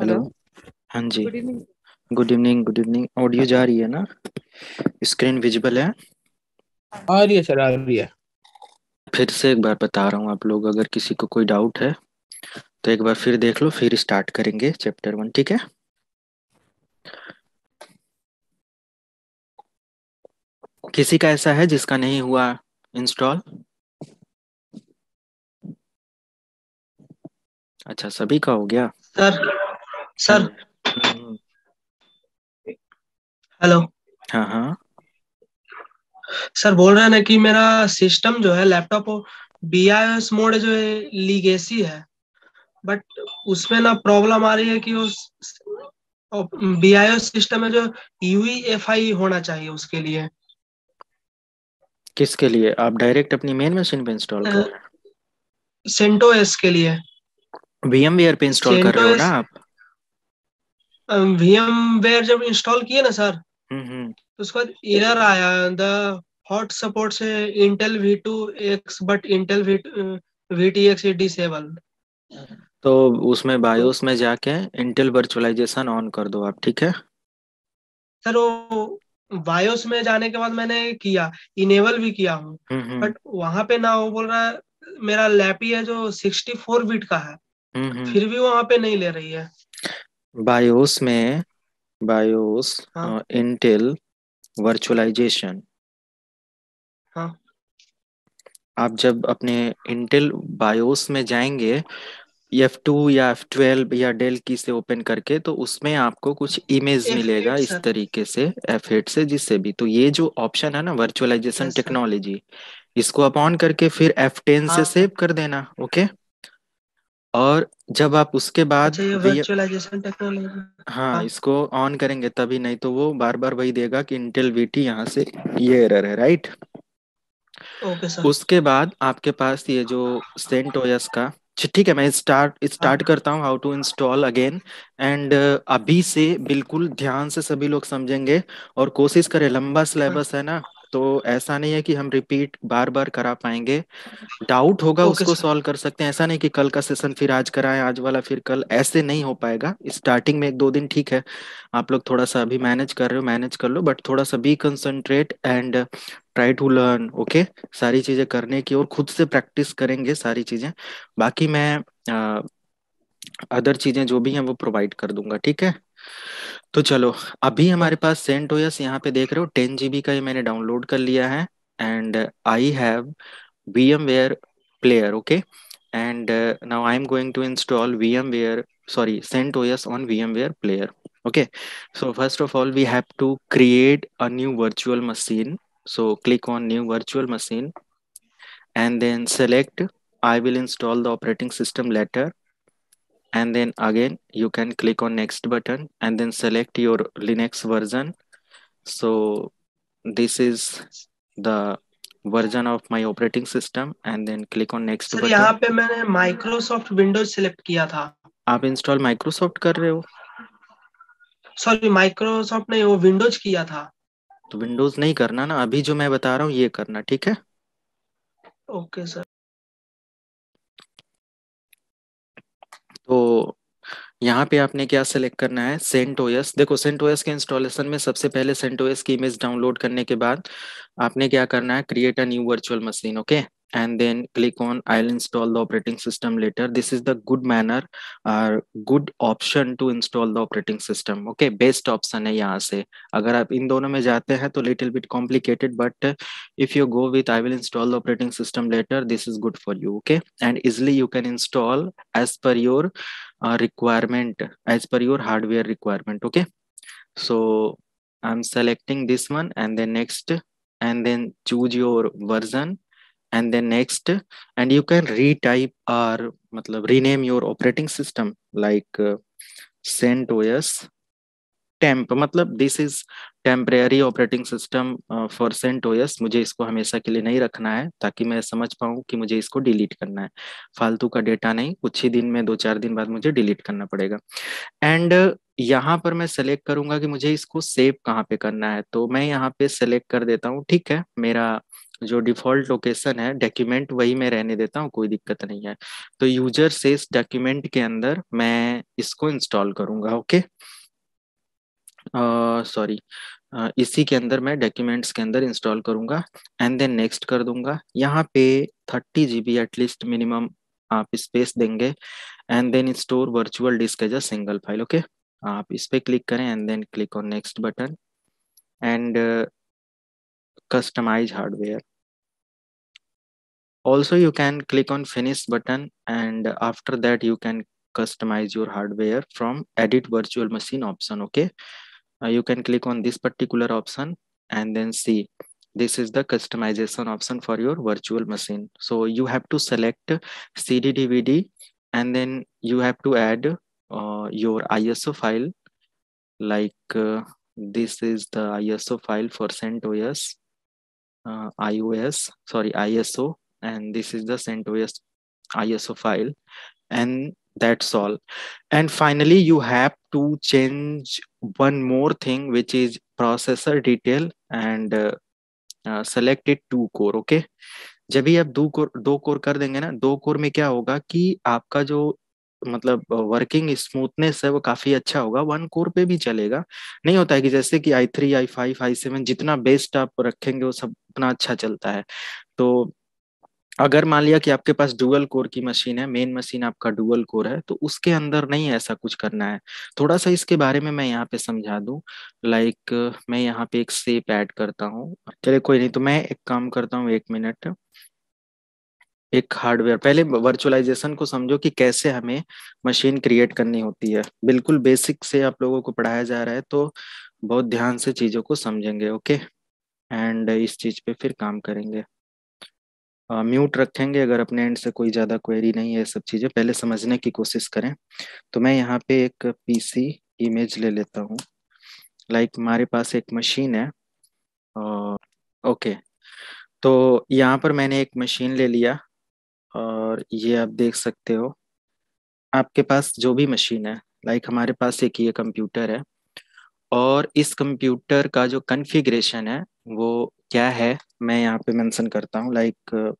Hello हाँ जी good evening good evening audio जा रही है ना स्क्रीन विजिबल है आ रही है सर आ रही है फिर से एक बार बता रहा हूँ आप लोग अगर किसी को कोई डाउट है तो एक बार फिर देख लो फिर स्टार्ट करेंगे चैप्टर वन ठीक है किसी का ऐसा है जिसका नहीं हुआ इंस्टॉल अच्छा सभी का हो गया sir sir hmm, hmm. Hello हाँ हाँ सर बोल रहे ना कि मेरा सिस्टम जो है laptop B I S mode जो है लीगेसी है बट उसमें ना प्रॉब्लम आ रही है कि उस बी आई एस सिस्टम में जो यू एफ आई होना चाहिए उसके लिए किसके लिए आप डायरेक्ट अपनी मेन मशीन पे इंस्टॉल कर रहे हैं सेंटोस के लिए वीएमवेयर पे इंस्टॉल कर रहे हो ना आप वीएम वेयर जब इंस्टॉल किए ना सर हम्म, हम्म। तो उसके बाद एरर आया द हॉट सपोर्ट से Intel V T X but Intel V T X disable तो उसमें बायोस में जाके इंटेल वर्चुअलाइजेशन ऑन कर दो आप ठीक है सर वो बायोस में जाने के बाद मैंने किया इनेबल भी किया हूँ बट हम्म, वहां पे ना वो बोल रहा है मेरा लैपी है जो 64 बिट का है फिर भी वहां पे नहीं ले रही है बायोस में बायोस इंटेल हाँ। वर्चुअलाइजेशन हाँ आप जब अपने इंटेल बायोस में जाएंगे एफ टू या एफ ट्वेल्व या डेल की से ओपन करके तो उसमें आपको कुछ इमेज मिलेगा इस तरीके से एफ एट से जिससे भी तो ये जो ऑप्शन है ना वर्चुअलाइजेशन टेक्नोलॉजी इसको आप ऑन करके फिर एफ टेन हाँ। से सेव कर देना ओके और जब आप उसके बाद अच्छा वर्चुअलाइजेशन टेक्नोलॉजी हाँ, हाँ इसको ऑन करेंगे तभी नहीं तो वो बार बार वही देगा कि इंटेल वीटी यहाँ से ये एरर है राइट ओके सर उसके बाद आपके पास ये जो सेंट ओएस का ठीक है मैं स्टार्ट हाँ। स्टार्ट करता हूँ how to install again and अभी से बिल्कुल ध्यान से सभी लोग समझेंगे और कोशिश करें लंबा सिलेबस हाँ। है ना तो ऐसा नहीं है कि हम रिपीट बार बार करा पाएंगे डाउट होगा okay, उसको सॉल्व कर सकते हैं ऐसा नहीं कि कल का सेशन फिर आज कराएं आज वाला फिर कल ऐसे नहीं हो पाएगा स्टार्टिंग में एक दो दिन ठीक है आप लोग थोड़ा सा अभी मैनेज कर रहे हो मैनेज कर लो बट थोड़ा सा be concentrate and try to learn okay सारी चीजें करने की और खुद से प्रैक्टिस करेंगे सारी चीजें बाकी मैं अदर चीजें जो भी हैं वो प्रोवाइड कर दूंगा ठीक है तो चलो अभी हमारे पास सेंट ओयस यहाँ पे देख रहे हो टेन जीबी का ये मैंने डाउनलोड कर लिया है and I have VMware player okay and now I am going to install VMware sorry CentOS on VMware player okay so first of all we have to create a new virtual machine so click on new virtual machine and then select I will install the operating system later and then again you can click on next button and then select your linux version so this is the version of my operating system and then click on next sir यहाँ pe मैंने Microsoft Windows select kiya tha aap install Microsoft kar rahe ho sorry Microsoft nahi wo Windows kiya tha तो Windows नहीं करना ना अभी जो मैं बता रहा हूँ ये करना ठीक है ओके okay, सर तो यहाँ पे आपने क्या सेलेक्ट करना है सेंट ओएस देखो सेंट ओएस के इंस्टॉलेशन में सबसे पहले सेंट ओएस की इमेज डाउनलोड करने के बाद आपने क्या करना है create a new virtual machine okay and then click on I'll install the operating system later. This is the good manner or uh, good option to install the operating system. Okay, best option hai yahan se agar aap in dono mein jaate hain to little bit complicated but if you go with I will install the operating system later this is good for you okay and easily you can install as per your uh, requirement as per your hardware requirement okay so I'm selecting this one and then next and then choose your version and then next and you can retype or matlab, मतलब, rename your operating system like uh, CentOS temp मतलब this is temporary operating system for CentOS मुझे इसको हमेशा के लिए नहीं रखना है ताकि मैं समझ पाऊँ कि मुझे इसको डिलीट करना है फालतू का डेटा नहीं कुछ ही दिन में दो चार दिन बाद मुझे डिलीट करना पड़ेगा एंड uh, यहाँ पर मैं सेलेक्ट करूंगा कि मुझे इसको सेव कहाँ पे करना है तो मैं यहाँ पे सेलेक्ट कर देता हूँ ठीक है मेरा जो डिफॉल्ट लोकेशन है डॉक्यूमेंट वही मैं रहने देता हूँ कोई दिक्कत नहीं है तो यूजर से इस डॉक्यूमेंट के अंदर मैं इसको इंस्टॉल करूंगा ओके सॉरी uh, uh, इसी के अंदर मैं डॉक्यूमेंट्स के अंदर इंस्टॉल करूंगा एंड देन नेक्स्ट कर दूंगा यहाँ पे thirty G B at least minimum आप स्पेस देंगे and then store virtual disk as a single file okay आप इस पे क्लिक करें and then click on next button and customize hardware also you can click on finish button and after that you can customize your hardware from edit virtual machine option okay uh, you can click on this particular option and then see this is the customization option for your virtual machine so you have to select cd dvd and then you have to add uh, your iso file like uh, this is the iso file for centos uh, ios sorry iso and this is the CentOS ISO file and that's all and finally you have to change one more thing which is processor detail and uh, uh, selected two core okay जब भी आप दो core दो core कर देंगे ना दो core में क्या होगा कि आपका जो मतलब वर्किंग स्मूथनेस है वो काफी अच्छा होगा वन कोर पे भी चलेगा नहीं होता है कि जैसे कि I three I five I seven जितना बेस्ट आप रखेंगे वो सब उतना अच्छा चलता है तो अगर मान लिया कि आपके पास डुअल कोर की मशीन है मेन मशीन आपका डुअल कोर है तो उसके अंदर नहीं ऐसा कुछ करना है थोड़ा सा इसके बारे में मैं यहाँ पे समझा दू लाइक मैं यहाँ पे एक सेप ऐड करता हूँ चले कोई नहीं तो मैं एक काम करता हूँ एक मिनट एक हार्डवेयर पहले वर्चुअलाइजेशन को समझो कि कैसे हमें मशीन क्रिएट करनी होती है बिल्कुल बेसिक से आप लोगों को पढ़ाया जा रहा है तो बहुत ध्यान से चीज़ों को समझेंगे ओके एंड इस चीज़ पे फिर काम करेंगे म्यूट रखेंगे अगर अपने एंड से कोई ज़्यादा क्वेरी नहीं है सब चीज़ें पहले समझने की कोशिश करें तो मैं यहाँ पे एक पीसी इमेज ले लेता हूँ लाइक हमारे पास एक मशीन है ओके तो यहाँ पर मैंने एक मशीन ले लिया और ये आप देख सकते हो आपके पास जो भी मशीन है लाइक हमारे पास एक ये कंप्यूटर है और इस कंप्यूटर का जो कन्फिग्रेशन है वो क्या है मैं यहाँ पे मेंशन करता हूँ लाइक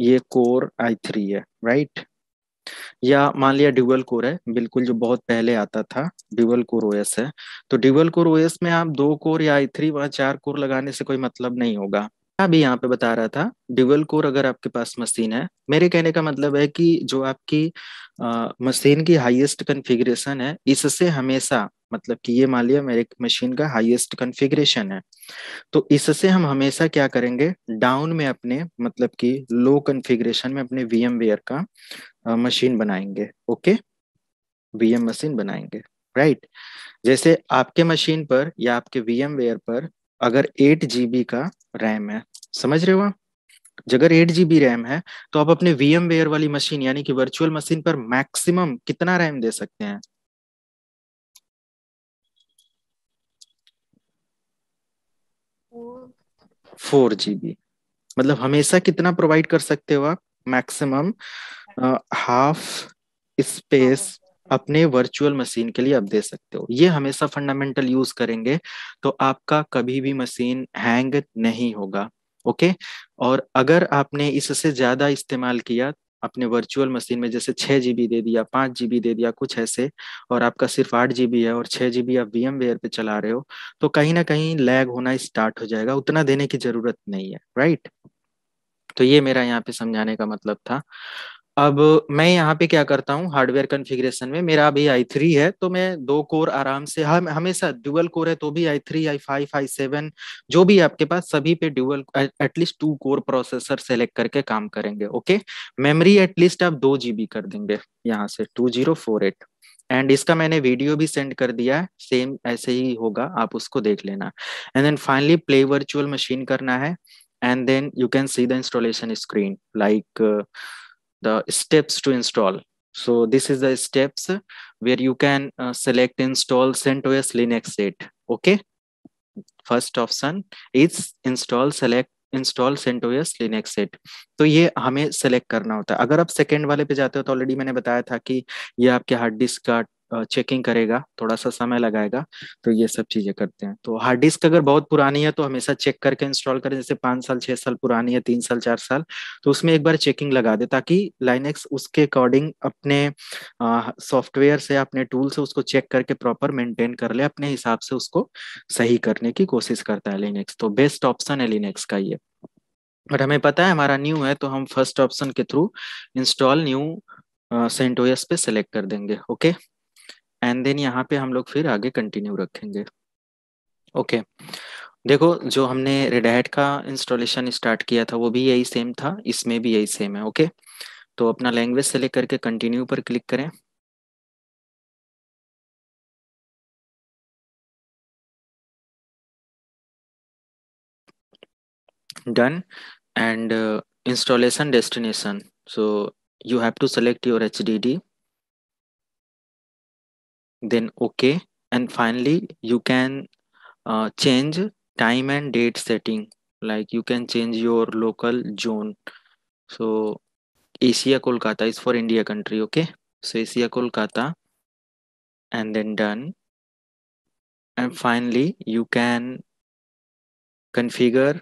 ये कोर आई थ्री है राइट या मान लिया ड्यूबल कोर है बिल्कुल जो बहुत पहले आता था ड्यूबल कोर ओएस है तो ड्यूबल कोर ओएस में आप दो कोर या आई थ्री व चार कोर लगाने से कोई मतलब नहीं होगा अभी यहाँ पे बता रहा था ड्यूबल कोर अगर आपके पास मशीन है मेरे कहने का मतलब है कि जो आपकी आ, मशीन की हाईएस्ट कॉन्फ़िगरेशन है इससे हमेशा मतलब कि ये मान लिया मेरे मशीन का हाईएस्ट कॉन्फ़िगरेशन है तो इससे हम हमेशा क्या करेंगे डाउन में अपने मतलब कि लो कॉन्फ़िगरेशन में अपने वीएम वेयर का आ, मशीन बनाएंगे ओके वीएम मशीन बनाएंगे राइट जैसे आपके मशीन पर या आपके वीएम वेयर पर अगर एट जीबी का रैम है समझ रहे हो आप अगर एट जीबी रैम है तो आप अपने वीएम वेयर वाली मशीन यानी कि वर्चुअल मशीन पर मैक्सिमम कितना रैम दे सकते हैं फोर जीबी मतलब हमेशा कितना प्रोवाइड कर सकते हो आप मैक्सिमम हाफ स्पेस अपने वर्चुअल मशीन के लिए आप दे सकते हो ये हमेशा फंडामेंटल यूज करेंगे तो आपका कभी भी मशीन हैंग नहीं होगा ओके और अगर आपने इससे ज्यादा इस्तेमाल किया अपने वर्चुअल मशीन में जैसे छह जीबी दे दिया पांच जीबी दे दिया कुछ ऐसे और आपका सिर्फ आठ जीबी है और छह जीबी आप वीएम वेयर पे चला रहे हो तो कहीं ना कहीं लैग होना स्टार्ट हो जाएगा उतना देने की जरूरत नहीं है राइट तो ये मेरा यहाँ पे समझाने का मतलब था अब मैं यहाँ पे क्या करता हूँ हार्डवेयर कॉन्फ़िगरेशन में मेरा अभी आई थ्री है तो मैं दो कोर आराम से हम हमेशा ड्यूअल कोर है तो भी I three I five I seven जो भी आपके पास सभी पे dual at least two core processor select करके काम करेंगे ओके मेमोरी एटलीस्ट आप दो जीबी कर देंगे यहाँ से two zero four eight and इसका मैंने वीडियो भी सेंड कर दिया है सेम ऐसे ही होगा आप उसको देख लेना and then finally play virtual machine करना है and then you can see the installation screen like the steps to install. So this is the steps where you can uh, select install CentOS Linux 8. Okay. First option is install select install CentOS Linux set तो ये हमें select करना होता है अगर आप second वाले पे जाते हो तो ऑलरेडी मैंने बताया था कि ये आपके हार्ड डिस्क का चेकिंग करेगा थोड़ा सा समय लगाएगा तो ये सब चीजें करते हैं तो हार्ड डिस्क अगर बहुत पुरानी है तो हमेशा चेक करके इंस्टॉल करें जैसे पांच साल छह साल पुरानी है तीन साल चार साल तो उसमें एक बार चेकिंग लगा दे ताकि लाइनेक्स उसके अकॉर्डिंग अपने सॉफ्टवेयर से अपने टूल से उसको चेक करके प्रॉपर मेंटेन कर ले अपने हिसाब से उसको सही करने की कोशिश करता है लिनेक्स तो बेस्ट ऑप्शन है लिनेक्स का ये और हमें पता है हमारा न्यू है तो हम फर्स्ट ऑप्शन के थ्रू इंस्टॉल न्यू सेंटोयस पे सेलेक्ट कर देंगे ओके एंड देन यहाँ पे हम लोग फिर आगे कंटिन्यू रखेंगे ओके okay. देखो जो हमने रेडहेट का इंस्टॉलेशन स्टार्ट किया था वो भी यही सेम था इसमें भी यही सेम है ओके तो अपना लैंग्वेज सेलेक्ट करके कंटिन्यू पर क्लिक करें done and installation destination so you have to select your H D D then OK. And finally, you can uh, change time and date setting. Like you can change your local zone. So Asia Kolkata is for India country. Okay. So Asia Kolkata and then done. And finally, you can configure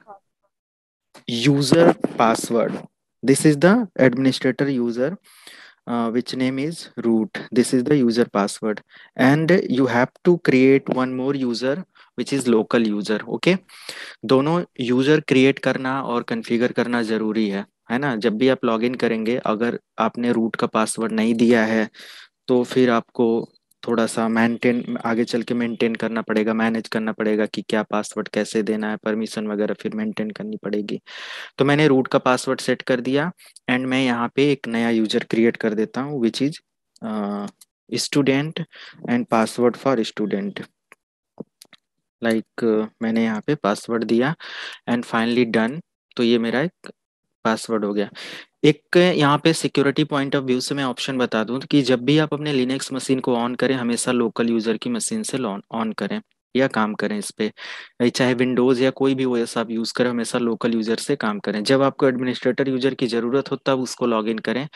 user password. This is the administrator user uh, which name is root this is the user password and you have to create one more user which is local user okay dono user create karna aur configure karna zaruri hai hai na jab bhi aap login karenge agar aapne root ka password nahi diya hai to fir aapko थोड़ा सा maintain आगे चल के maintain करना पड़ेगा manage करना पड़ेगा कि क्या पासवर्ड कैसे देना है परमिशन वगैरह फिर मेंटेन करनी पड़ेगी तो मैंने रूट का पासवर्ड सेट कर दिया एंड मैं यहाँ पे एक नया यूजर क्रिएट कर देता हूँ which is student and password for student like मैंने यहाँ पे पासवर्ड दिया एंड फाइनली डन तो ये मेरा एक पासवर्ड हो गया एक यहाँ पे सिक्योरिटी पॉइंट ऑफ व्यू से मैं ऑप्शन बता दूं कि जब भी आप अपने लिनक्स मशीन को ऑन करें हमेशा लोकल यूजर की मशीन से ऑन करें या काम करें इस पे चाहे विंडोज या कोई भी ओएस आप यूज करें हमेशा लोकल यूजर से काम करें जब आपको एडमिनिस्ट्रेटर यूजर की जरूरत हो तब उसको इन करें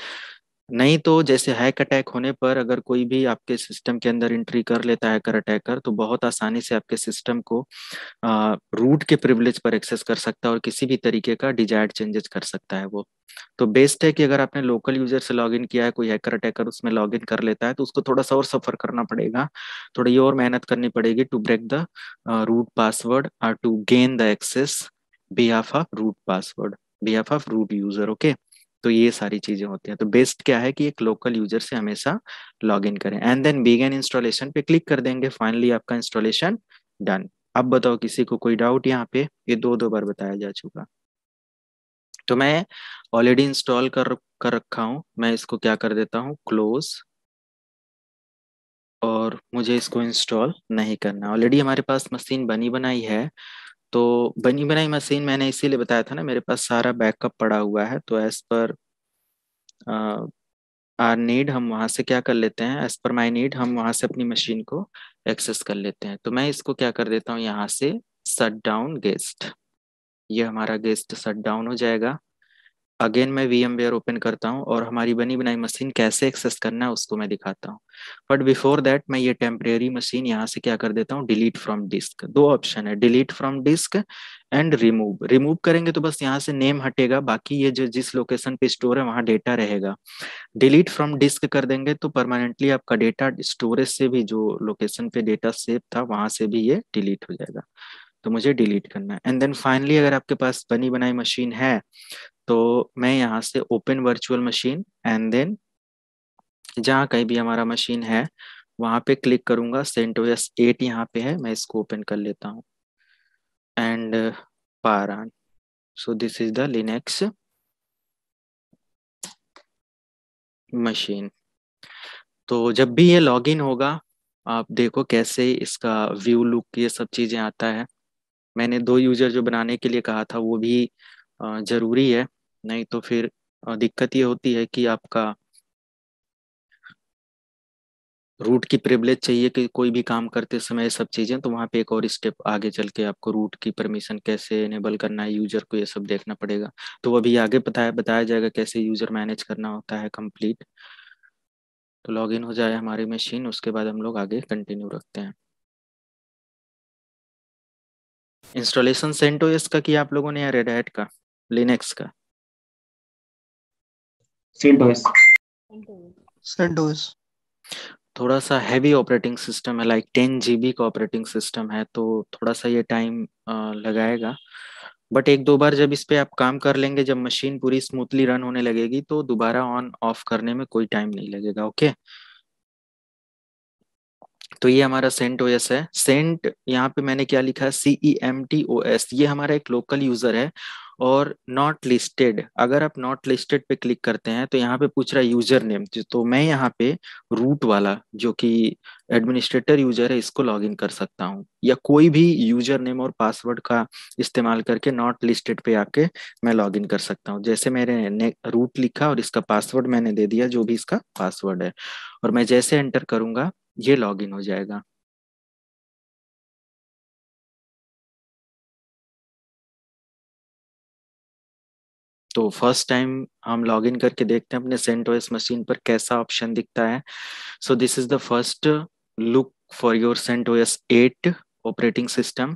नहीं तो जैसे हैक अटैक होने पर अगर कोई भी आपके सिस्टम के अंदर एंट्री कर लेता है हैकर अटैकर तो बहुत आसानी से आपके सिस्टम को रूट के प्रिविलेज पर एक्सेस कर सकता है और किसी भी तरीके का डिजायर्ड चेंजेस कर सकता है वो तो बेस्ट है कि अगर आपने लोकल यूजर से इन किया है कोई हैकर अटैकर उसमें लॉग कर लेता है तो उसको थोड़ा सा और सफर करना पड़ेगा थोड़ी और मेहनत करनी पड़ेगी to break the root password और टू गेन द एक्सेस बी ऑफ रूट पासवर्ड बी ऑफ रूट यूजर ओके तो ये सारी चीजें होती हैं तो बेस्ट क्या है कि एक लोकल यूजर से हमेशा लॉग इन करें एंड देन बिगेन इंस्टॉलेशन पे क्लिक कर देंगे फाइनली आपका इंस्टॉलेशन डन अब बताओ किसी को कोई डाउट यहाँ पे ये दो दो बार बताया जा चुका तो मैं ऑलरेडी इंस्टॉल कर कर रखा हूँ मैं इसको क्या कर देता हूँ क्लोज और मुझे इसको इंस्टॉल नहीं करना ऑलरेडी हमारे पास मशीन बनी बनाई है तो बनी बनाई मशीन मैंने इसीलिए बताया था ना मेरे पास सारा बैकअप पड़ा हुआ है तो एज पर आर नीड हम वहां से क्या कर लेते हैं एज पर माई नीड हम वहां से अपनी मशीन को एक्सेस कर लेते हैं तो मैं इसको क्या कर देता हूँ यहाँ से सट डाउन गेस्ट ये हमारा गेस्ट सट डाउन हो जाएगा अगेन मैं वी एम वेयर ओपन करता हूँ और हमारी बनी बनाई मशीन कैसे एक्सेस करना है उसको मैं दिखाता हूँ बट बिफोर दैट मैं ये टेम्परेरी मशीन यहाँ से क्या कर देता हूँ डिलीट फ्रॉम डिस्क दो ऑप्शन है delete from disk and remove remove करेंगे तो बस यहाँ से नेम हटेगा बाकी ये जो जिस लोकेशन पे स्टोर है वहां डेटा रहेगा डिलीट फ्रॉम डिस्क कर देंगे तो परमानेंटली आपका डेटा स्टोरेज से भी जो लोकेशन पे डेटा सेव था वहां से भी ये डिलीट हो जाएगा तो मुझे डिलीट करना है एंड देन फाइनली अगर आपके पास बनी बनाई मशीन है तो मैं यहाँ से open virtual machine and then जहाँ कहीं भी हमारा मशीन है वहां पे क्लिक करूँगा सेंटोस एट यहाँ पे है मैं इसको ओपन कर लेता हूँ एंड पारान so this is the Linux machine तो जब भी ये लॉगिन होगा आप देखो कैसे इसका व्यू लुक ये सब चीज़ें आता है मैंने दो यूजर जो बनाने के लिए कहा था वो भी ज़रूरी है नहीं तो फिर दिक्कत ये होती है कि आपका रूट की प्रिवलेज चाहिए कि कोई भी काम करते समय सब चीज़ें तो वहां पे एक और स्टेप आगे चल के आपको रूट की परमिशन कैसे एनेबल करना है यूजर को ये सब देखना पड़ेगा तो वो भी आगे बताया बताया जाएगा कैसे यूजर मैनेज करना होता है कंप्लीट तो इन हो जाए हमारी मशीन उसके बाद हम लोग आगे कंटिन्यू रखते हैं इंस्टॉलेशन सेंटो का किया आप लोगों ने या रेड का लिनेक्स का सेंटोस सेंटोस थोड़ा सा हैवी ऑपरेटिंग सिस्टम है लाइक टेन जीबी का ऑपरेटिंग सिस्टम है तो थोड़ा सा ये टाइम लगाएगा बट एक दो बार जब इस पे आप काम कर लेंगे जब मशीन पूरी स्मूथली रन होने लगेगी तो दोबारा ऑन ऑफ करने में कोई टाइम नहीं लगेगा ओके तो ये हमारा सेंट ओ है सेंट यहाँ पे मैंने क्या लिखा है C E M T O S ये हमारा एक लोकल यूजर है और नॉट लिस्टेड अगर आप नॉट लिस्टेड पे क्लिक करते हैं तो यहाँ पे पूछ रहा है यूजर नेम तो, तो मैं यहाँ पे रूट वाला जो कि एडमिनिस्ट्रेटर यूजर है इसको लॉग कर सकता हूँ या कोई भी यूजर नेम और पासवर्ड का इस्तेमाल करके नॉट लिस्टेड पे आके मैं लॉग कर सकता हूँ जैसे मैंने रूट लिखा और इसका पासवर्ड मैंने दे दिया जो भी इसका पासवर्ड है और मैं जैसे एंटर करूंगा ये लॉग हो जाएगा तो फर्स्ट टाइम हम लॉग इन करके देखते हैं अपने सेंट ओएस मशीन पर कैसा ऑप्शन दिखता है so this is the first look for your CentOS eight operating system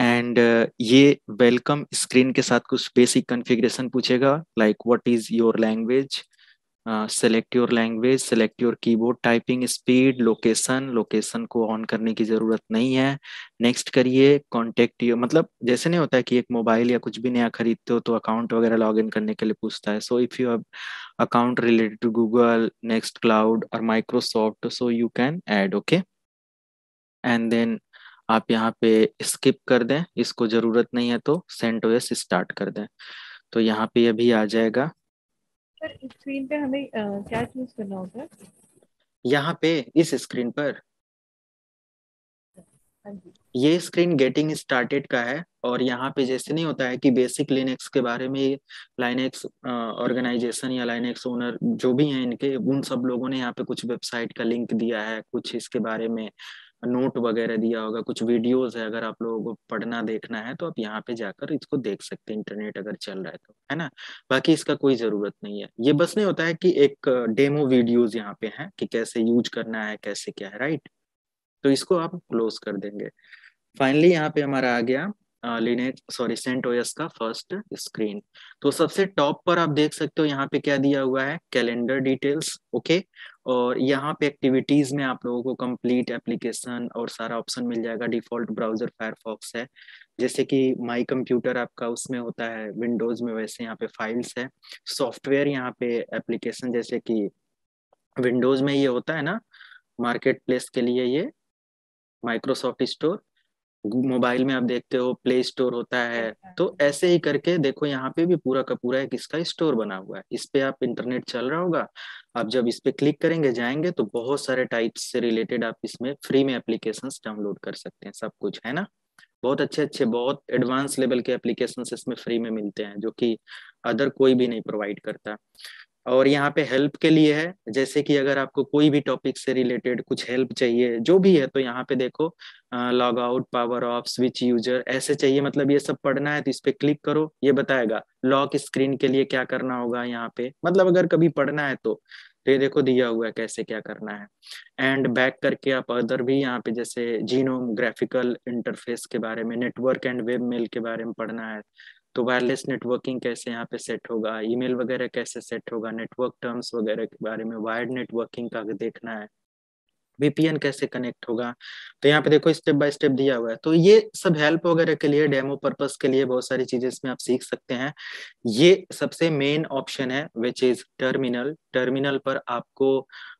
and ये वेलकम स्क्रीन के साथ कुछ बेसिक कॉन्फ़िगरेशन पूछेगा like what is your language select your language select your keyboard typing speed location location को on करने की ज़रूरत नहीं है नेक्स्ट करिए कॉन्टेक्ट योर मतलब जैसे नहीं होता है कि एक मोबाइल या कुछ भी नया खरीदते हो तो अकाउंट वगैरह लॉग इन करने के लिए पूछता है so if you have account related to Google next cloud और Microsoft so you can add okay and then आप यहाँ पे स्किप कर दें इसको ज़रूरत नहीं है तो सेंट ओएस स्टार्ट कर दें तो यहाँ पे अभी आ जाएगा स्क्रीन पे हमें क्या चूज करना होगा यहाँ पे इस स्क्रीन पर हाँ ये स्क्रीन गेटिंग स्टार्टेड का है और यहाँ पे जैसे नहीं होता है कि बेसिक लिनक्स के बारे में लाइनेक्स ऑर्गेनाइजेशन या लाइनेक्स ओनर जो भी हैं इनके उन सब लोगों ने यहाँ पे कुछ वेबसाइट का लिंक दिया है कुछ इसके बारे में नोट वगैरह दिया होगा कुछ वीडियोस है अगर आप लोगों को पढ़ना देखना है तो आप यहाँ पे जाकर इसको देख सकते हैं इंटरनेट अगर चल रहा है तो है ना बाकी इसका कोई जरूरत नहीं है ये बस नहीं होता है कि एक डेमो वीडियोज यहाँ पे है कि कैसे यूज करना है कैसे क्या है राइट तो इसको आप क्लोज कर देंगे फाइनली यहाँ पे हमारा आ गया लिनेज सॉरी सेंट ओएस का फर्स्ट स्क्रीन तो सबसे टॉप पर आप देख सकते हो यहाँ पे क्या दिया हुआ है कैलेंडर डिटेल्स ओके और यहाँ पे एक्टिविटीज में आप लोगों को कंप्लीट एप्लीकेशन और सारा ऑप्शन मिल जाएगा डिफॉल्ट ब्राउजर फायरफॉक्स है जैसे कि माई कंप्यूटर आपका उसमें होता है विंडोज में वैसे यहाँ पे फाइल्स है सॉफ्टवेयर यहाँ पे एप्लीकेशन जैसे कि विंडोज में ये होता है ना मार्केट प्लेस के लिए ये माइक्रोसॉफ्ट स्टोर मोबाइल में आप देखते हो प्ले स्टोर होता है तो ऐसे ही करके देखो यहाँ पे भी पूरा का पूरा एक इसका स्टोर बना हुआ है इस पे आप इंटरनेट चल रहा होगा आप जब इस पे क्लिक करेंगे जाएंगे तो बहुत सारे टाइप्स से रिलेटेड आप इसमें फ्री में एप्लीकेशन डाउनलोड कर सकते हैं सब कुछ है ना बहुत अच्छे अच्छे बहुत एडवांस लेवल के एप्लीकेशन इसमें फ्री में मिलते हैं जो कि अदर कोई भी नहीं प्रोवाइड करता और यहाँ पे हेल्प के लिए है जैसे कि अगर आपको कोई भी टॉपिक से रिलेटेड कुछ हेल्प चाहिए जो भी है तो यहाँ पे देखो log out power off switch user ऐसे चाहिए मतलब ये सब पढ़ना है तो इस पे क्लिक करो ये बताएगा लॉक स्क्रीन के लिए क्या करना होगा यहाँ पे मतलब अगर कभी पढ़ना है तो तो ये देखो दिया हुआ है कैसे क्या करना है एंड बैक करके आप अदर भी यहाँ पे जैसे जीनोम ग्राफिकल इंटरफेस के बारे में नेटवर्क एंड वेब मेल के बारे में पढ़ना है तो वायरलेस नेटवर्किंग कैसे यहाँ पे सेट होगा ईमेल वगैरह कैसे सेट होगा नेटवर्क टर्म्स वगैरह के बारे में वायर्ड नेटवर्किंग का देखना है वीपीएन कैसे कनेक्ट होगा तो यहाँ पे देखो स्टेप बाय स्टेप दिया हुआ है तो ये सब हेल्प वगैरह के लिए डेमो पर्पस के लिए बहुत सारी चीजें इसमें आप सीख सकते हैं ये सबसे मेन ऑप्शन है विच इज टर्मिनल टर्मिनल पर आपको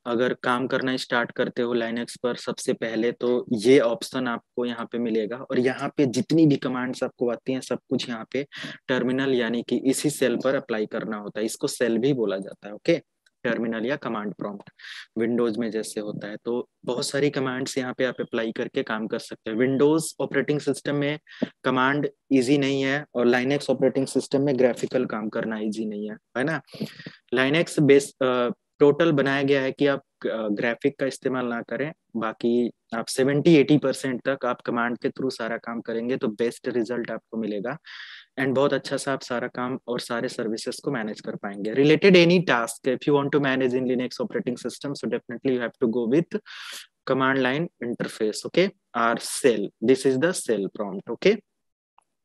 अगर काम करना स्टार्ट करते हो लाइनेक्स पर सबसे पहले तो ये ऑप्शन आपको यहाँ पे मिलेगा और यहाँ पे जितनी भी कमांड्स आपको आती हैं सब कुछ यहाँ पे टर्मिनल यानी कि इसी सेल पर अप्लाई करना होता है इसको सेल भी बोला जाता है ओके okay? टर्मिनल या कमांड प्रॉम्प्ट विंडोज में जैसे होता है तो बहुत सारी कमांड्स यहाँ पे आप अप्लाई करके काम कर सकते हैं विंडोज ऑपरेटिंग सिस्टम में कमांड इजी नहीं है और लाइनेक्स ऑपरेटिंग सिस्टम में ग्राफिकल काम करना इजी नहीं है है ना लाइनेक्स बेस टोटल बनाया गया है कि आप ग्राफिक का इस्तेमाल ना करें बाकी आप 70 80 परसेंट तक आप कमांड के थ्रू सारा काम करेंगे तो बेस्ट रिजल्ट आपको मिलेगा एंड बहुत अच्छा सा आप सारा काम और सारे सर्विसेज को मैनेज कर पाएंगे related any task if you want to manage in Linux operating system so definitely you have to go with command line interface okay or shell this is the shell prompt okay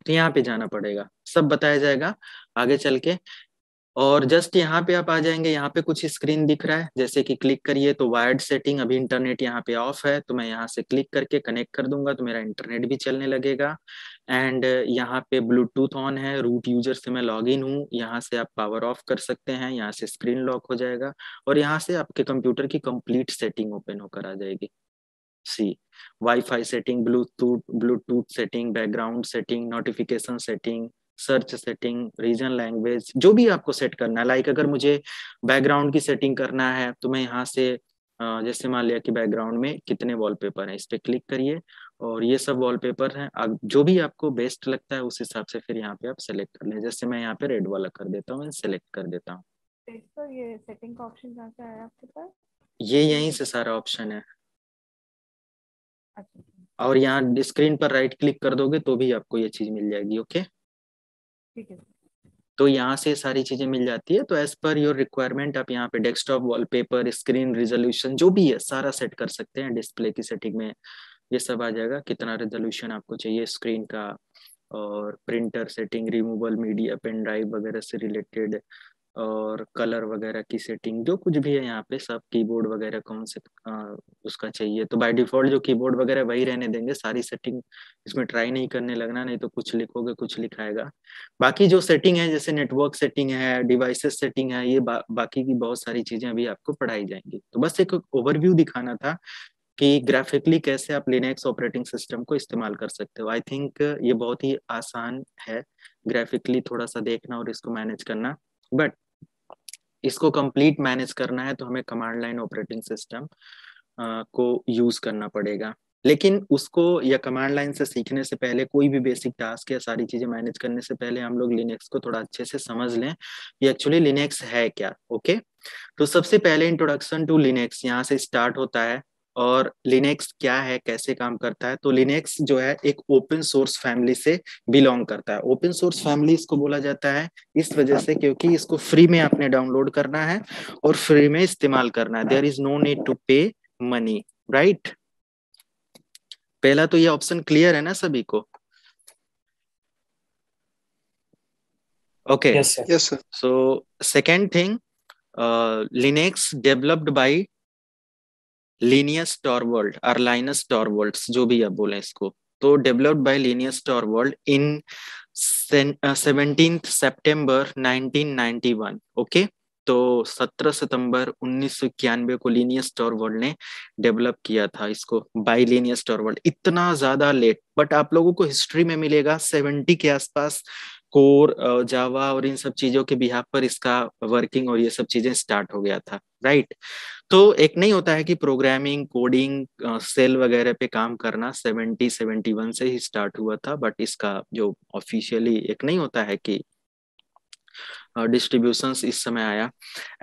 तो यहाँ पे जाना पड़ेगा सब बताया जाएगा आगे चल के और जस्ट यहाँ पे आप आ जाएंगे यहाँ पे कुछ स्क्रीन दिख रहा है जैसे कि क्लिक करिए तो वायर्ड सेटिंग अभी इंटरनेट यहाँ पे ऑफ है तो मैं यहाँ से क्लिक करके कनेक्ट कर दूंगा तो मेरा इंटरनेट भी चलने लगेगा एंड यहाँ पे ब्लूटूथ ऑन है रूट यूजर से मैं लॉग इन हूँ यहाँ से आप पावर ऑफ कर सकते हैं यहाँ से स्क्रीन लॉक हो जाएगा और यहाँ से आपके कंप्यूटर की कंप्लीट सेटिंग ओपन होकर आ जाएगी see wifi setting Bluetooth Bluetooth setting background setting notification setting search setting region language जो भी आपको सेट करना है लाइक अगर मुझे बैकग्राउंड की सेटिंग करना है तो मैं यहाँ से जैसे मान लिया कि बैकग्राउंड में कितने वॉलपेपर हैं इस पर क्लिक करिए और ये सब वॉलपेपर हैं अब जो भी आपको बेस्ट लगता है उस हिसाब से फिर यहाँ पे आप सेलेक्ट कर लें जैसे मैं यहाँ पे रेड वाला कर देता हूँ सेलेक्ट कर देता हूँ ये सेटिंग से ये यहीं से सारा ऑप्शन है अच्छा। और यहाँ स्क्रीन पर राइट क्लिक कर दोगे तो भी आपको ये चीज मिल जाएगी ओके okay? तो यहाँ से सारी चीजें मिल जाती है तो एज पर योर रिक्वायरमेंट आप यहाँ पे डेस्कटॉप वॉलपेपर स्क्रीन रिजोल्यूशन जो भी है सारा सेट कर सकते हैं डिस्प्ले की सेटिंग में ये सब आ जाएगा कितना रेजोल्यूशन आपको चाहिए स्क्रीन का और printer setting removal media pen drive वगैरह से रिलेटेड और कलर वगैरह की सेटिंग जो कुछ भी है यहाँ पे सब कीबोर्ड वगैरह कौन से आ, उसका चाहिए तो बाय डिफॉल्ट जो कीबोर्ड वगैरह वही रहने देंगे सारी सेटिंग इसमें ट्राई नहीं करने लगना नहीं तो कुछ लिखोगे कुछ लिखाएगा बाकी जो सेटिंग है जैसे नेटवर्क सेटिंग है डिवाइसेस सेटिंग है ये बा, बाकी की बहुत सारी चीजें अभी आपको पढ़ाई जाएंगी तो बस एक ओवरव्यू दिखाना था कि ग्राफिकली कैसे आप लिनेक्स ऑपरेटिंग सिस्टम को इस्तेमाल कर सकते हो आई थिंक ये बहुत ही आसान है ग्राफिकली थोड़ा सा देखना और इसको मैनेज करना बट इसको कंप्लीट मैनेज करना है तो हमें कमांड लाइन ऑपरेटिंग सिस्टम को यूज करना पड़ेगा लेकिन उसको या कमांड लाइन से सीखने से पहले कोई भी बेसिक टास्क या सारी चीजें मैनेज करने से पहले हम लोग लिनेक्स को थोड़ा अच्छे से समझ लें कि एक्चुअली लिनेक्स है क्या ओके तो सबसे पहले इंट्रोडक्शन टू लिनेक्स यहाँ से स्टार्ट होता है और लिनेक्स क्या है कैसे काम करता है तो लिनेक्स जो है एक ओपन सोर्स फैमिली से बिलोंग करता है ओपन सोर्स फैमिली इसको बोला जाता है इस वजह से क्योंकि इसको फ्री में आपने डाउनलोड करना है और फ्री में इस्तेमाल करना है there is no need to pay money right पहला तो ये ऑप्शन क्लियर है ना सभी को okay so second thing Linux developed by Linus Torvalds और लाइनस टॉरवर्ल्ड जो भी आप बोले इसको तो developed by Linus Torvalds in seventeen September nineteen okay तो 17 सितंबर उन्नीस को लीनियस टॉरवर्ल्ड ने डेवलप किया था इसको बाई लीनियस टॉरवर्ल्ड इतना ज्यादा लेट बट आप लोगों को हिस्ट्री में मिलेगा 70 के आसपास कोर जावा और इन सब चीजों के बिहार पर इसका वर्किंग और ये सब चीजें स्टार्ट हो गया था राइट तो एक नहीं होता है कि प्रोग्रामिंग कोडिंग सेल वगैरह पे काम करना सेवेंटी वन से ही स्टार्ट हुआ था बट इसका जो ऑफिशियली एक नहीं होता है कि डिस्ट्रीब्यूशंस uh, इस समय आया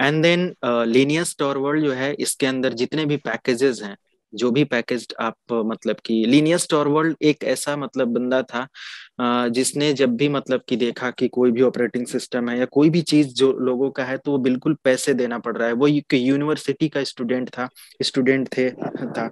and then Linus Torvalds जो है इसके अंदर जितने भी पैकेजेस हैं जो भी पैकेज आप मतलब कि लीनियर स्टोर वर्ल्ड एक ऐसा मतलब बंदा था जिसने जब भी मतलब कि देखा कि कोई भी ऑपरेटिंग सिस्टम है या कोई भी चीज जो लोगों का है तो वो बिल्कुल पैसे देना पड़ रहा है वो यूनिवर्सिटी का स्टूडेंट था स्टूडेंट थे था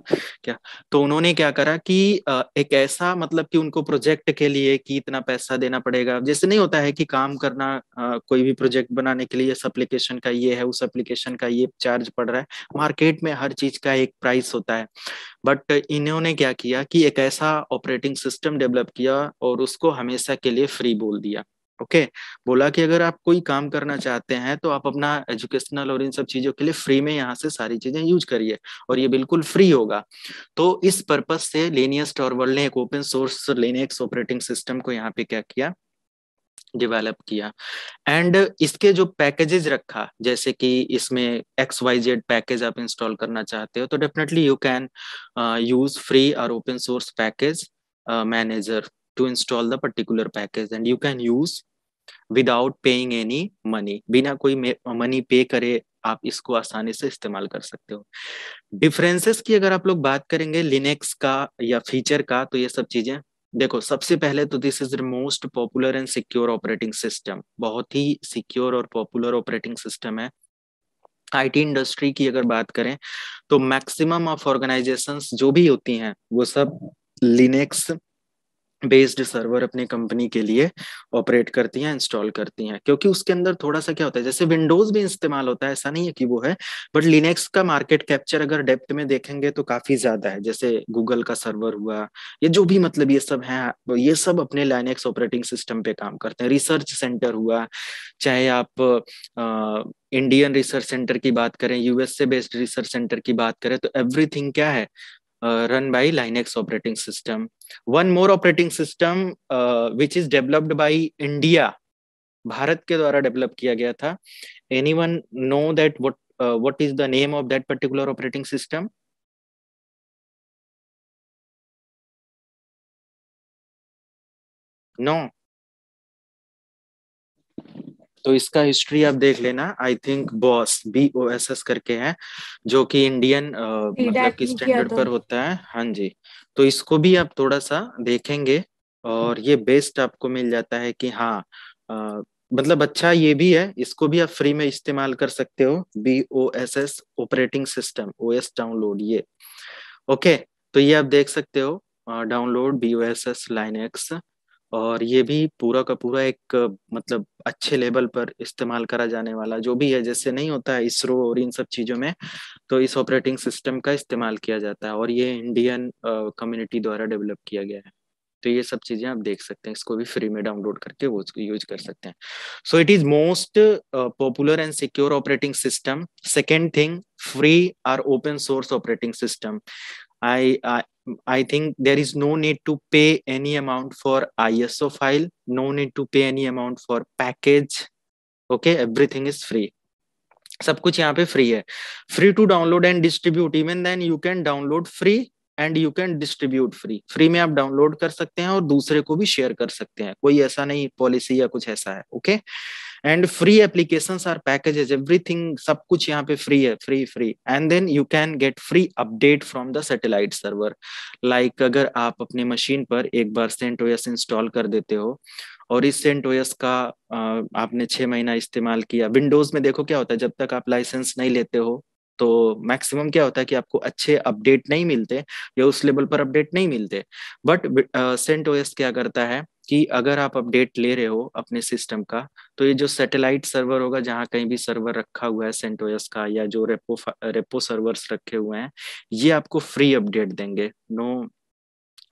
क्या तो उन्होंने क्या करा कि एक ऐसा मतलब कि उनको प्रोजेक्ट के लिए कि इतना पैसा देना पड़ेगा जैसे नहीं होता है कि काम करना कोई भी प्रोजेक्ट बनाने के लिए एप्लीकेशन का ये है उस एप्लीकेशन का ये चार्ज पड़ रहा है मार्केट में हर चीज का एक प्राइस होता है बट इन्होंने क्या किया कि एक ऐसा ऑपरेटिंग सिस्टम डेवलप किया और उस उसको हमेशा के लिए फ्री बोल दिया ओके okay? बोला कि अगर आप कोई काम करना चाहते हैं तो आप अपना एजुकेशनल और इन सब चीजों के लिए फ्री में यहाँ से सारी चीजें यूज करिए और ये बिल्कुल फ्री होगा तो इस पर्पज से लेनियस टॉरवर्ल ने एक open source Linux operating system को यहाँ पे क्या किया डेवलप किया एंड इसके जो पैकेजेस रखा जैसे कि इसमें एक्स वाई जेड पैकेज आप इंस्टॉल करना चाहते हो तो definitely you can use free और open source package manager to install the particular package and you can use without paying any money बिना कोई मनी पे करे आप इसको आसानी से इस्तेमाल कर सकते हो डिफरेंसेस की अगर आप लोग बात करेंगे लिनेक्स का या फीचर का तो ये सब चीजें देखो सबसे पहले तो this is the most popular and secure operating system बहुत ही सिक्योर और पॉपुलर ऑपरेटिंग सिस्टम है आईटी इंडस्ट्री की अगर बात करें तो मैक्सिमम ऑफ ऑर्गेनाइजेशंस जो भी होती हैं वो सब लिनेक्स बेस्ड सर्वर अपने कंपनी के लिए ऑपरेट करती हैं इंस्टॉल करती हैं क्योंकि उसके अंदर थोड़ा सा क्या होता है जैसे विंडोज भी इस्तेमाल होता है ऐसा नहीं है कि वो है बट लिनेक्स का मार्केट कैप्चर अगर डेप्थ में देखेंगे तो काफी ज्यादा है जैसे गूगल का सर्वर हुआ ये जो भी मतलब ये सब है ये सब अपने लाइनेक्स ऑपरेटिंग सिस्टम पे काम करते हैं रिसर्च सेंटर हुआ चाहे आप आ, इंडियन रिसर्च सेंटर की बात करें यूएसए बेस्ड रिसर्च सेंटर की बात करें तो एवरीथिंग क्या है uh, run by Linux operating system. One more operating system uh, which is developed by India, bharat ke dwara develop kiya gaya tha anyone know that what uh, what is the name of that particular operating system no तो इसका history आप देख लेना I think BOSS B O S S करके है जो कि Indian मतलब कि स्टैंडर्ड पर होता है हाँ जी तो इसको भी आप थोड़ा सा देखेंगे और ये बेस्ट आपको मिल जाता है कि हाँ मतलब अच्छा ये भी है इसको भी आप फ्री में इस्तेमाल कर सकते हो B O S S operating system O S download ये ओके तो ये आप देख सकते हो download B O S S Linux और ये भी पूरा का पूरा एक मतलब अच्छे लेवल पर इस्तेमाल करा जाने वाला जो भी है जैसे नहीं होता है इसरो और इन सब चीजों में तो इस ऑपरेटिंग सिस्टम का इस्तेमाल किया जाता है और ये इंडियन कम्युनिटी द्वारा डेवलप किया गया है तो ये सब चीजें आप देख सकते हैं इसको भी फ्री में डाउनलोड करके वो यूज कर सकते हैं so it is most popular and secure operating system second thing free or open source operating system I, I I think there is no need to pay any amount for ISO file, no need to pay any amount for package. Okay, everything is free. सब कुछ यहाँ पे free है free to download and distribute even then you can download free and you can distribute free free में आप download कर सकते हैं और दूसरे को भी शेयर कर सकते हैं कोई ऐसा नहीं पॉलिसी या कुछ ऐसा है okay and free application or packages everything सब कुछ यहाँ पे फ्री है free free and then you can get free update from the satellite server like अगर आप अपने मशीन पर एक बार सेंट ओएस इंस्टॉल कर देते हो और इस सेंट ओएस का आपने छह महीना इस्तेमाल किया विंडोज में देखो क्या होता है जब तक आप लाइसेंस नहीं लेते हो तो मैक्सिमम क्या होता है कि आपको अच्छे अपडेट नहीं मिलते या उस लेवल पर अपडेट नहीं मिलते बट सेंट ओएस क्या करता है कि अगर आप अपडेट ले रहे हो अपने सिस्टम का तो ये जो सैटेलाइट सर्वर होगा जहाँ कहीं भी सर्वर रखा हुआ है सेंट ओएस का या जो रेपो रेपो सर्वर्स रखे हुए हैं ये आपको फ्री अपडेट देंगे no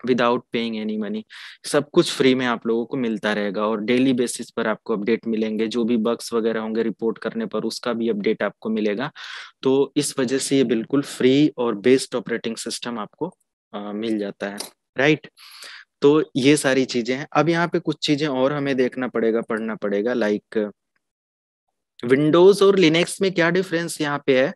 without paying any money सब कुछ फ्री में आप लोगों को मिलता रहेगा और डेली बेसिस पर आपको अपडेट मिलेंगे जो भी बग्स वगैरह होंगे रिपोर्ट करने पर उसका भी अपडेट आपको मिलेगा तो इस वजह से ये बिल्कुल फ्री और बेस्ड ऑपरेटिंग सिस्टम आपको आ, मिल जाता है राइट तो ये सारी चीजें हैं अब यहाँ पे कुछ चीजें और हमें देखना पड़ेगा पढ़ना पड़ेगा लाइक विंडोज और लिनेक्स में क्या डिफरेंस यहाँ पे है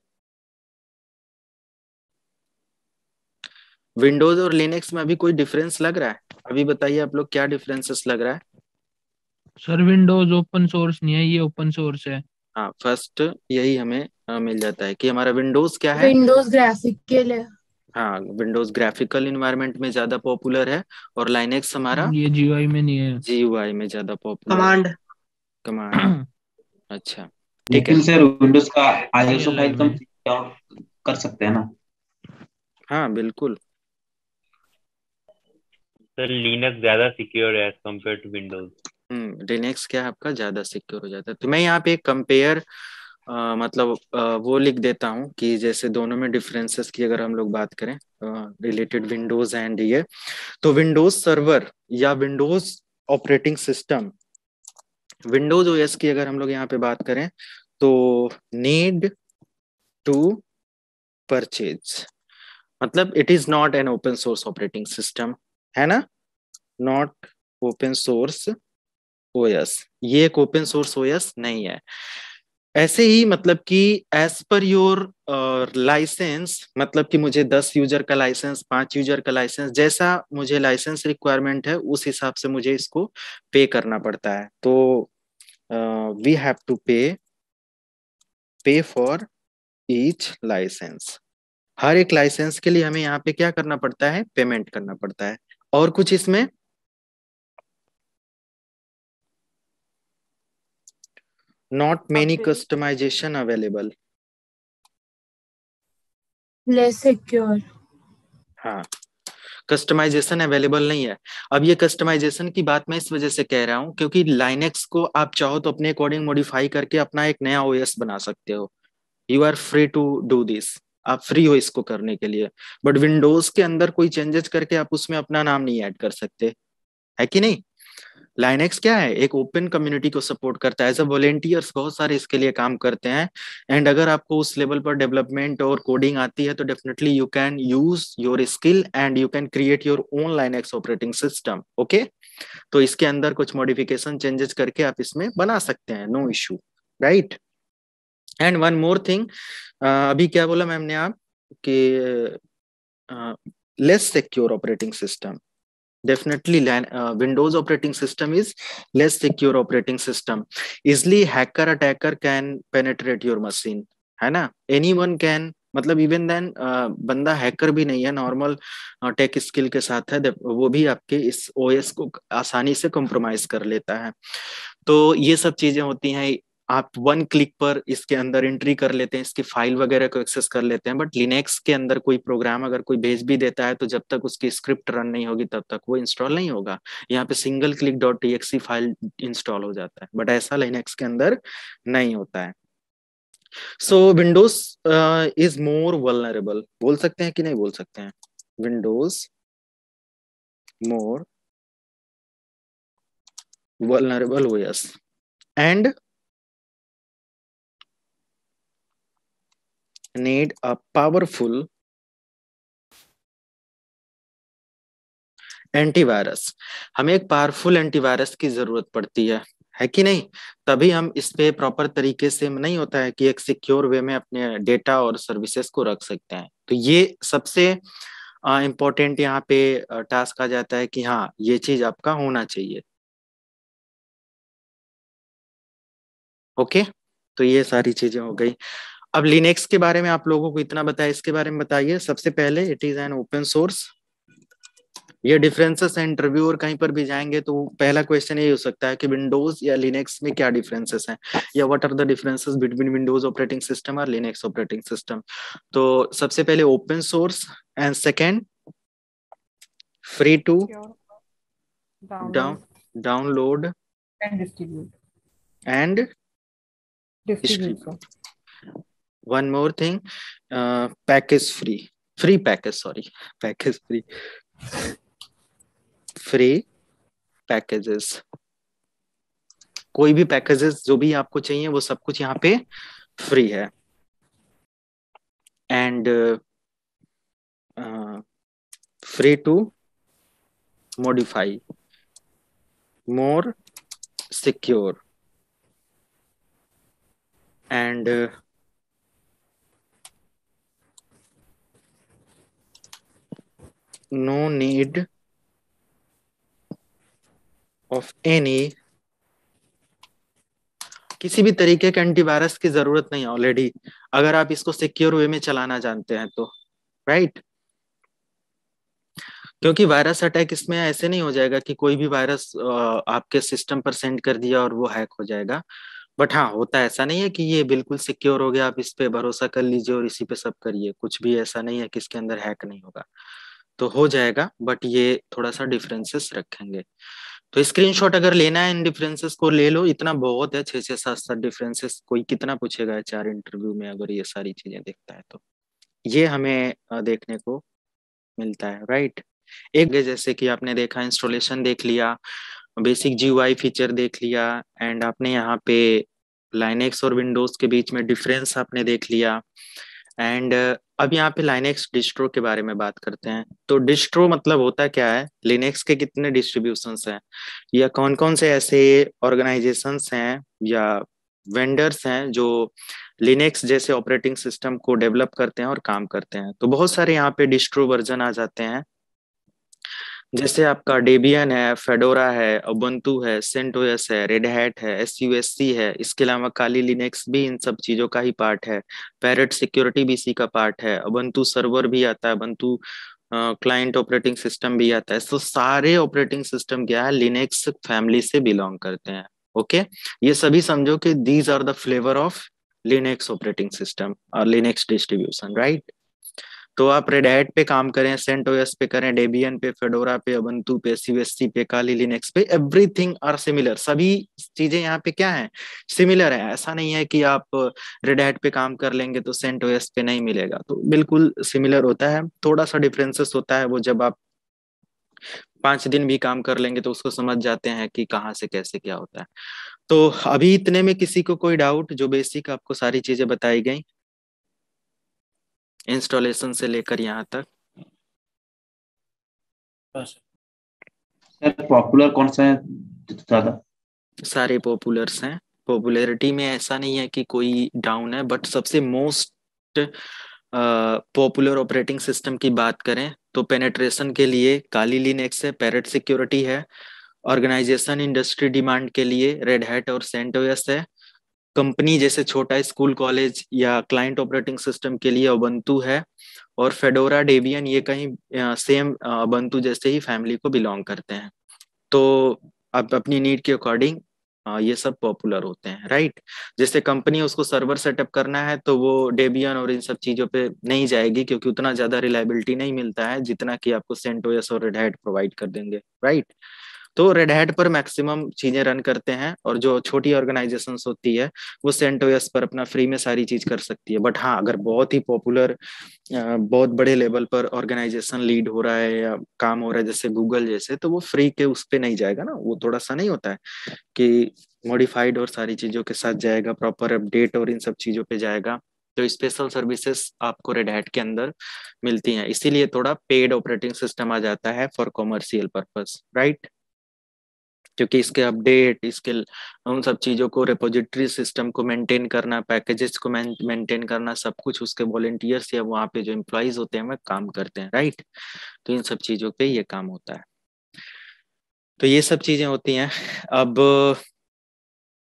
विंडोज और लिनक्स में अभी कोई डिफरेंस लग रहा है अभी बताइए आप लोग क्या डिफरेंसेस लग रहा है सर विंडोज ओपन सोर्स नहीं है ये ओपन सोर्स है हाँ फर्स्ट यही हमें आ, मिल जाता है कि हमारा विंडोज क्या है विंडोज ग्राफिक के लिए हाँ विंडोज ग्राफिकल इन्वायरमेंट में ज्यादा पॉपुलर है और लाइनेक्स हमारा ये जीयूआई में नहीं है जीयूआई में ज्यादा पॉपुलर कमांड कमांड अच्छा ठीक है सर विंडोज का आईएसओ फाइल कम कर सकते हैं ना हाँ बिल्कुल सर लिनक्स ज्यादा सिक्योर है as compare to Windows Linux क्या आपका ज्यादा सिक्योर हो जाता है तो मैं यहाँ पे कंपेयर Uh, मतलब uh, वो लिख देता हूँ कि जैसे दोनों में डिफरेंसेस की अगर हम लोग बात करें रिलेटेड विंडोज एंड ये तो विंडोज सर्वर या Windows operating system Windows OS की अगर हम लोग यहाँ पे बात करें तो नीड टू परचेज मतलब it is not an open source operating system है ना नॉट ओपन सोर्स ओएस ये एक ओपन सोर्स ओएस नहीं है ऐसे ही मतलब कि एज पर योर लाइसेंस मतलब कि मुझे दस यूजर का लाइसेंस पांच यूजर का लाइसेंस जैसा मुझे लाइसेंस रिक्वायरमेंट है उस हिसाब से मुझे इसको पे करना पड़ता है तो वी हैव टू पे पे फॉर ईच लाइसेंस हर एक लाइसेंस के लिए हमें यहाँ पे क्या करना पड़ता है पेमेंट करना पड़ता है और कुछ इसमें not many customization available available हाँ कस्टमाइजेशन अवेलेबल नहीं है अब ये कस्टमाइजेशन की बात मैं इस वजह से कह रहा हूँ क्योंकि लाइनेक्स को आप चाहो तो अपने अकॉर्डिंग मॉडिफाई करके अपना एक नया ओएस बना सकते हो you are free to do this आप फ्री हो इसको करने के लिए बट विंडोज के अंदर कोई चेंजेस करके आप उसमें अपना नाम नहीं ऐड कर सकते है कि नहीं लाइनेक्स क्या है एक ओपन कम्युनिटी को सपोर्ट करता है एज अ वॉलेंटियर्स बहुत सारे इसके लिए काम करते हैं एंड अगर आपको उस लेवल पर डेवलपमेंट और कोडिंग आती है तो definitely you can use your skill and you can create your own Linux operating system okay तो इसके अंदर कुछ मॉडिफिकेशन चेंजेस करके आप इसमें बना सकते हैं no issue right and one more thing अभी क्या बोला मैम ने आप कि less secure operating system definitely Windows operating system is less secure operating system easily hacker attacker can penetrate your machine है ना एनी वन कैन मतलब even then uh, बंदा हैकर भी नहीं है नॉर्मल टेक स्किल के साथ है वो भी आपके इस ओएस को आसानी से कॉम्प्रोमाइज कर लेता है तो ये सब चीजें होती हैं आप वन क्लिक पर इसके अंदर एंट्री कर लेते हैं इसकी फाइल वगैरह को एक्सेस कर लेते हैं बट लिनेक्स के अंदर कोई प्रोग्राम अगर कोई भेज भी देता है तो जब तक उसकी स्क्रिप्ट रन नहीं होगी तब तक वो इंस्टॉल नहीं होगा यहाँ पे single click dot T file install हो जाता है बट ऐसा लिनेक्स के अंदर नहीं होता है so Windows is more vulnerable बोल सकते हैं कि नहीं बोल सकते हैं विंडोज मोर हो yes and need a powerful antivirus हमें एक पावरफुल एंटीवायरस की जरूरत पड़ती है है कि नहीं तभी हम इस पे प्रॉपर तरीके से नहीं होता है कि एक सिक्योर वे में अपने डेटा और सर्विसेज को रख सकते हैं तो ये सबसे इम्पोर्टेंट यहाँ पे टास्क आ जाता है कि हाँ ये चीज आपका होना चाहिए ओके तो ये सारी चीजें हो गई अब लिनेक्स के बारे में आप लोगों को इतना बताया इसके बारे में बताइए सबसे पहले it is an open source ये डिफरेंसेस है इंटरव्यू और कहीं पर भी जाएंगे तो पहला क्वेश्चन ये हो सकता है कि विंडोज या लिनेक्स में क्या डिफरेंसेस हैं या what are the differences between Windows operating system और लिनेक्स ऑपरेटिंग सिस्टम तो सबसे पहले open source and second free to down download and distribute and distribute one more thing uh, pack is free free package sorry package free free packages कोई भी packages जो भी आपको चाहिए वो सब कुछ यहाँ पे फ्री है and free to modify more secure and no need of any किसी भी तरीके के एंटीवायरस की जरूरत नहीं है ऑलरेडी अगर आप इसको सिक्योर वे में चलाना जानते हैं तो राइट right? क्योंकि वायरस अटैक इसमें ऐसे नहीं हो जाएगा कि कोई भी वायरस आपके सिस्टम पर सेंड कर दिया और वो हैक हो जाएगा बट हाँ होता ऐसा नहीं है कि ये बिल्कुल सिक्योर हो गया आप इस पे भरोसा कर लीजिए और इसी पे सब करिए कुछ भी ऐसा नहीं है कि इसके अंदर हैक नहीं होगा तो हो जाएगा बट ये थोड़ा सा डिफरेंसेस रखेंगे तो स्क्रीनशॉट अगर लेना है इन डिफरेंसेस को ले लो इतना बहुत है छह से सात सात डिफरेंसेस कोई कितना पूछेगा चार इंटरव्यू में अगर ये सारी चीजें देखता है तो ये हमें देखने को मिलता है राइट एक जैसे कि आपने देखा इंस्टॉलेशन देख लिया बेसिक जी फीचर देख लिया एंड आपने यहाँ पे लाइनेक्स और विंडोज के बीच में डिफरेंस आपने देख लिया एंड uh, अब यहाँ पे लाइनेक्स डिस्ट्रो के बारे में बात करते हैं तो डिस्ट्रो मतलब होता क्या है लिनेक्स के कितने डिस्ट्रीब्यूशन हैं या कौन कौन से ऐसे ऑर्गेनाइजेशन हैं या वेंडर्स हैं जो लिनेक्स जैसे ऑपरेटिंग सिस्टम को डेवलप करते हैं और काम करते हैं तो बहुत सारे यहाँ पे डिस्ट्रो वर्जन आ जाते हैं जैसे आपका डेबियन है फेडोरा है ओबंतु है सेंटोस है रेड हैट है एस है इसके अलावा काली लिनेक्स भी इन सब चीजों का ही पार्ट है पैरट सिक्योरिटी भी इसी का पार्ट है ओबंतु सर्वर भी आता है ओबंतु क्लाइंट ऑपरेटिंग सिस्टम भी आता है तो सारे ऑपरेटिंग सिस्टम क्या है लिनेक्स फैमिली से बिलोंग करते हैं ओके ये सभी समझो कि these are the flavour of Linux operating system और लिनेक्स डिस्ट्रीब्यूशन राइट तो आप रेड पे काम करें सेंट ओएस पे करें डेबियन पे फेडोरा पे अबंतु पे सीवेसी पे काली लिनेक्स पे एवरीथिंग आर सिमिलर सभी चीजें यहाँ पे क्या है सिमिलर है ऐसा नहीं है कि आप रेड पे काम कर लेंगे तो सेंट ओएस पे नहीं मिलेगा तो बिल्कुल सिमिलर होता है थोड़ा सा डिफरेंसेस होता है वो जब आप पांच दिन भी काम कर लेंगे तो उसको समझ जाते हैं कि कहाँ से कैसे क्या होता है तो अभी इतने में किसी को कोई डाउट जो बेसिक आपको सारी चीजें बताई गई इंस्टॉलेशन से लेकर यहाँ तक सर पॉपुलर कौन सा है ज्यादा सारे पॉपुलर्स हैं पॉपुलैरिटी में ऐसा नहीं है कि कोई डाउन है बट सबसे मोस्ट पॉपुलर ऑपरेटिंग सिस्टम की बात करें तो पेनेट्रेशन के लिए काली लिनेक्स है पैरेट सिक्योरिटी है ऑर्गेनाइजेशन इंडस्ट्री डिमांड के लिए रेड हैट और सेंटोयस है कंपनी जैसे छोटा स्कूल कॉलेज या क्लाइंट ऑपरेटिंग सिस्टम के लिए अबंतु है और फेडोरा डेबियन ये कहीं सेम अबंतु जैसे ही फैमिली को बिलोंग करते हैं तो आप अपनी नीड के अकॉर्डिंग ये सब पॉपुलर होते हैं राइट जैसे कंपनी उसको सर्वर सेटअप करना है तो वो डेबियन और इन सब चीजों पे नहीं जाएगी क्योंकि उतना ज्यादा रिलायबिलिटी नहीं मिलता है जितना कि आपको सेंटोयस और रेडहेड प्रोवाइड कर देंगे राइट तो रेड हैट पर मैक्सिमम चीजें रन करते हैं और जो छोटी ऑर्गेनाइजेशन होती है वो सेंटोस पर अपना फ्री में सारी चीज कर सकती है बट हाँ अगर बहुत ही पॉपुलर बहुत बड़े लेवल पर ऑर्गेनाइजेशन लीड हो रहा है या काम हो रहा है जैसे गूगल जैसे तो वो फ्री के उस पर नहीं जाएगा ना वो थोड़ा सा नहीं होता है कि मॉडिफाइड और सारी चीजों के साथ जाएगा प्रॉपर अपडेट और इन सब चीजों पे जाएगा तो स्पेशल सर्विसेज आपको रेड हैट के अंदर मिलती हैं इसीलिए थोड़ा पेड ऑपरेटिंग सिस्टम आ जाता है फॉर कॉमर्शियल पर्पस राइट क्योंकि इसके अपडेट इसके उन सब चीज़ों को रिपोजिटरी सिस्टम को मेंटेन करना पैकेजेस को मेंटेन करना सब कुछ उसके वॉलेंटियर्स या वहाँ पे जो एम्प्लॉयज होते हैं वह काम करते हैं राइट तो इन सब चीज़ों पे ये काम होता है तो ये सब चीज़ें होती हैं अब